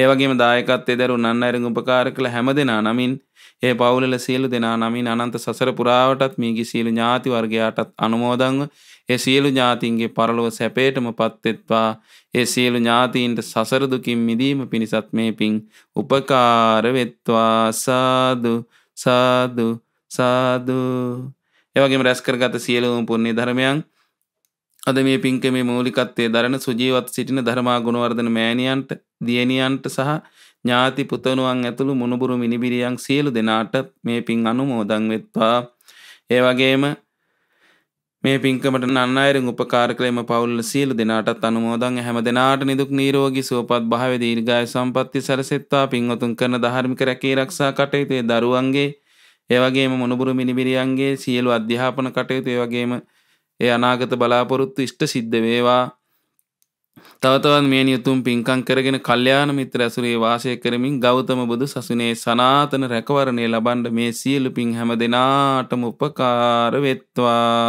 ඒ වගේම දායකත්වයේ දරු නන්නයිරඟ උපකාර කළ හැම දෙනා නමින් ඒ පවුලල සියලු දෙනා නමින් අනන්ත සසර පුරාවටත් මේගි සියලු ඥාති වර්ගයාටත් අනුමෝදන්ව ඒ සියලු ඥාතීන්ගේ පරලොව සැපේටම පත්වෙත්වා ඒ සියලු ඥාතීන්ට සසර දුකින් මිදීම පිණිසත් මේ පිං උපකාර වෙත්වා සාදු සාදු සාදු ඒවගේ රැස්කරගත සියලවුම් පුන්නේ ධර්මයන් අද මේ පින්කමේ මූලිකත්වය දරන සුජීවත් සිටින ධර්මා ගුණවර්ධන මෑණියන්ට දියණියන්ට සහ ඥාති පුතණුවන් ඇතුළු මුණුබුරු මිනිබිරියන් සියලු දෙනාට මේ පින් අනුමෝදන් වෙත්වා. ඒ වගේම මේ පින්කමට නන්න අයරින් උපකාර කළේම පවුල සියලු දෙනාටත් අනුමෝදන් හැම දෙනාට නිදුක් නිරෝගී සුවපත් භාවය දීර්ඝායු සම්පත්‍ති සැලසෙත්වා පින්වතුන් කරන ධාර්මික රැකී ආරක්ෂා කටයුතු දරුවන්ගේ ඒ වගේම මොනුබුරු මිනිබිරියන්ගේ සියලු අධ්‍යාපන කටයුතු ඒ වගේම ඒ අනාගත බලාපොරොත්තු ඉෂ්ට සිද්ධ වේවා තව තවත් මේ නියුතුම් පින්කම් කරගෙන කල්යාණ මිත්‍ර ඇසුරේ වාසය කරමින් ගෞතම බුදු සසුනේ සනාතන රැකවරණය ලබන්න මේ සියලු පින් හැම දෙනාටම උපකාර වෙත්වා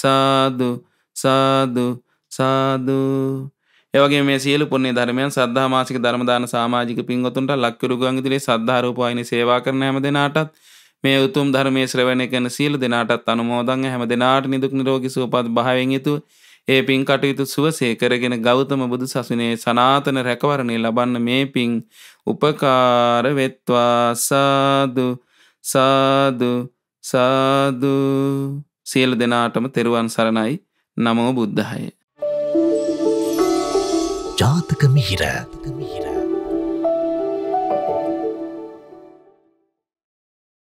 සාදු සාදු සාදු ඒවගේ මේ සියලු පුණ්‍ය ධර්මයන් සද්ධා මාසික ධර්ම දාන සමාජික පින්වතුන්ට ලක්විරුගන් ඉදිරියේ සද්ධා රූපවාහිනී සේවා කරන හැම දෙනාටත් මේ උතුම් ධර්මයේ ශ්‍රවණය කරන සියලු දෙනාටත් අනුමෝදන් හැම දෙනාට නිදුක් නිරෝගී සුවපත් භාවයෙන් යුතුව ඒ පින් කටයුතු සුවසේ කරගෙන ගෞතම බුදු සසුනේ සනාතන රැකවරණය ලබන්න මේ පින් උපකාර වෙත්වා සාදු සාදු සාදු සියලු දෙනාටම තෙරුවන් සරණයි නමෝ බුද්ධහය. ජාතක මිහිර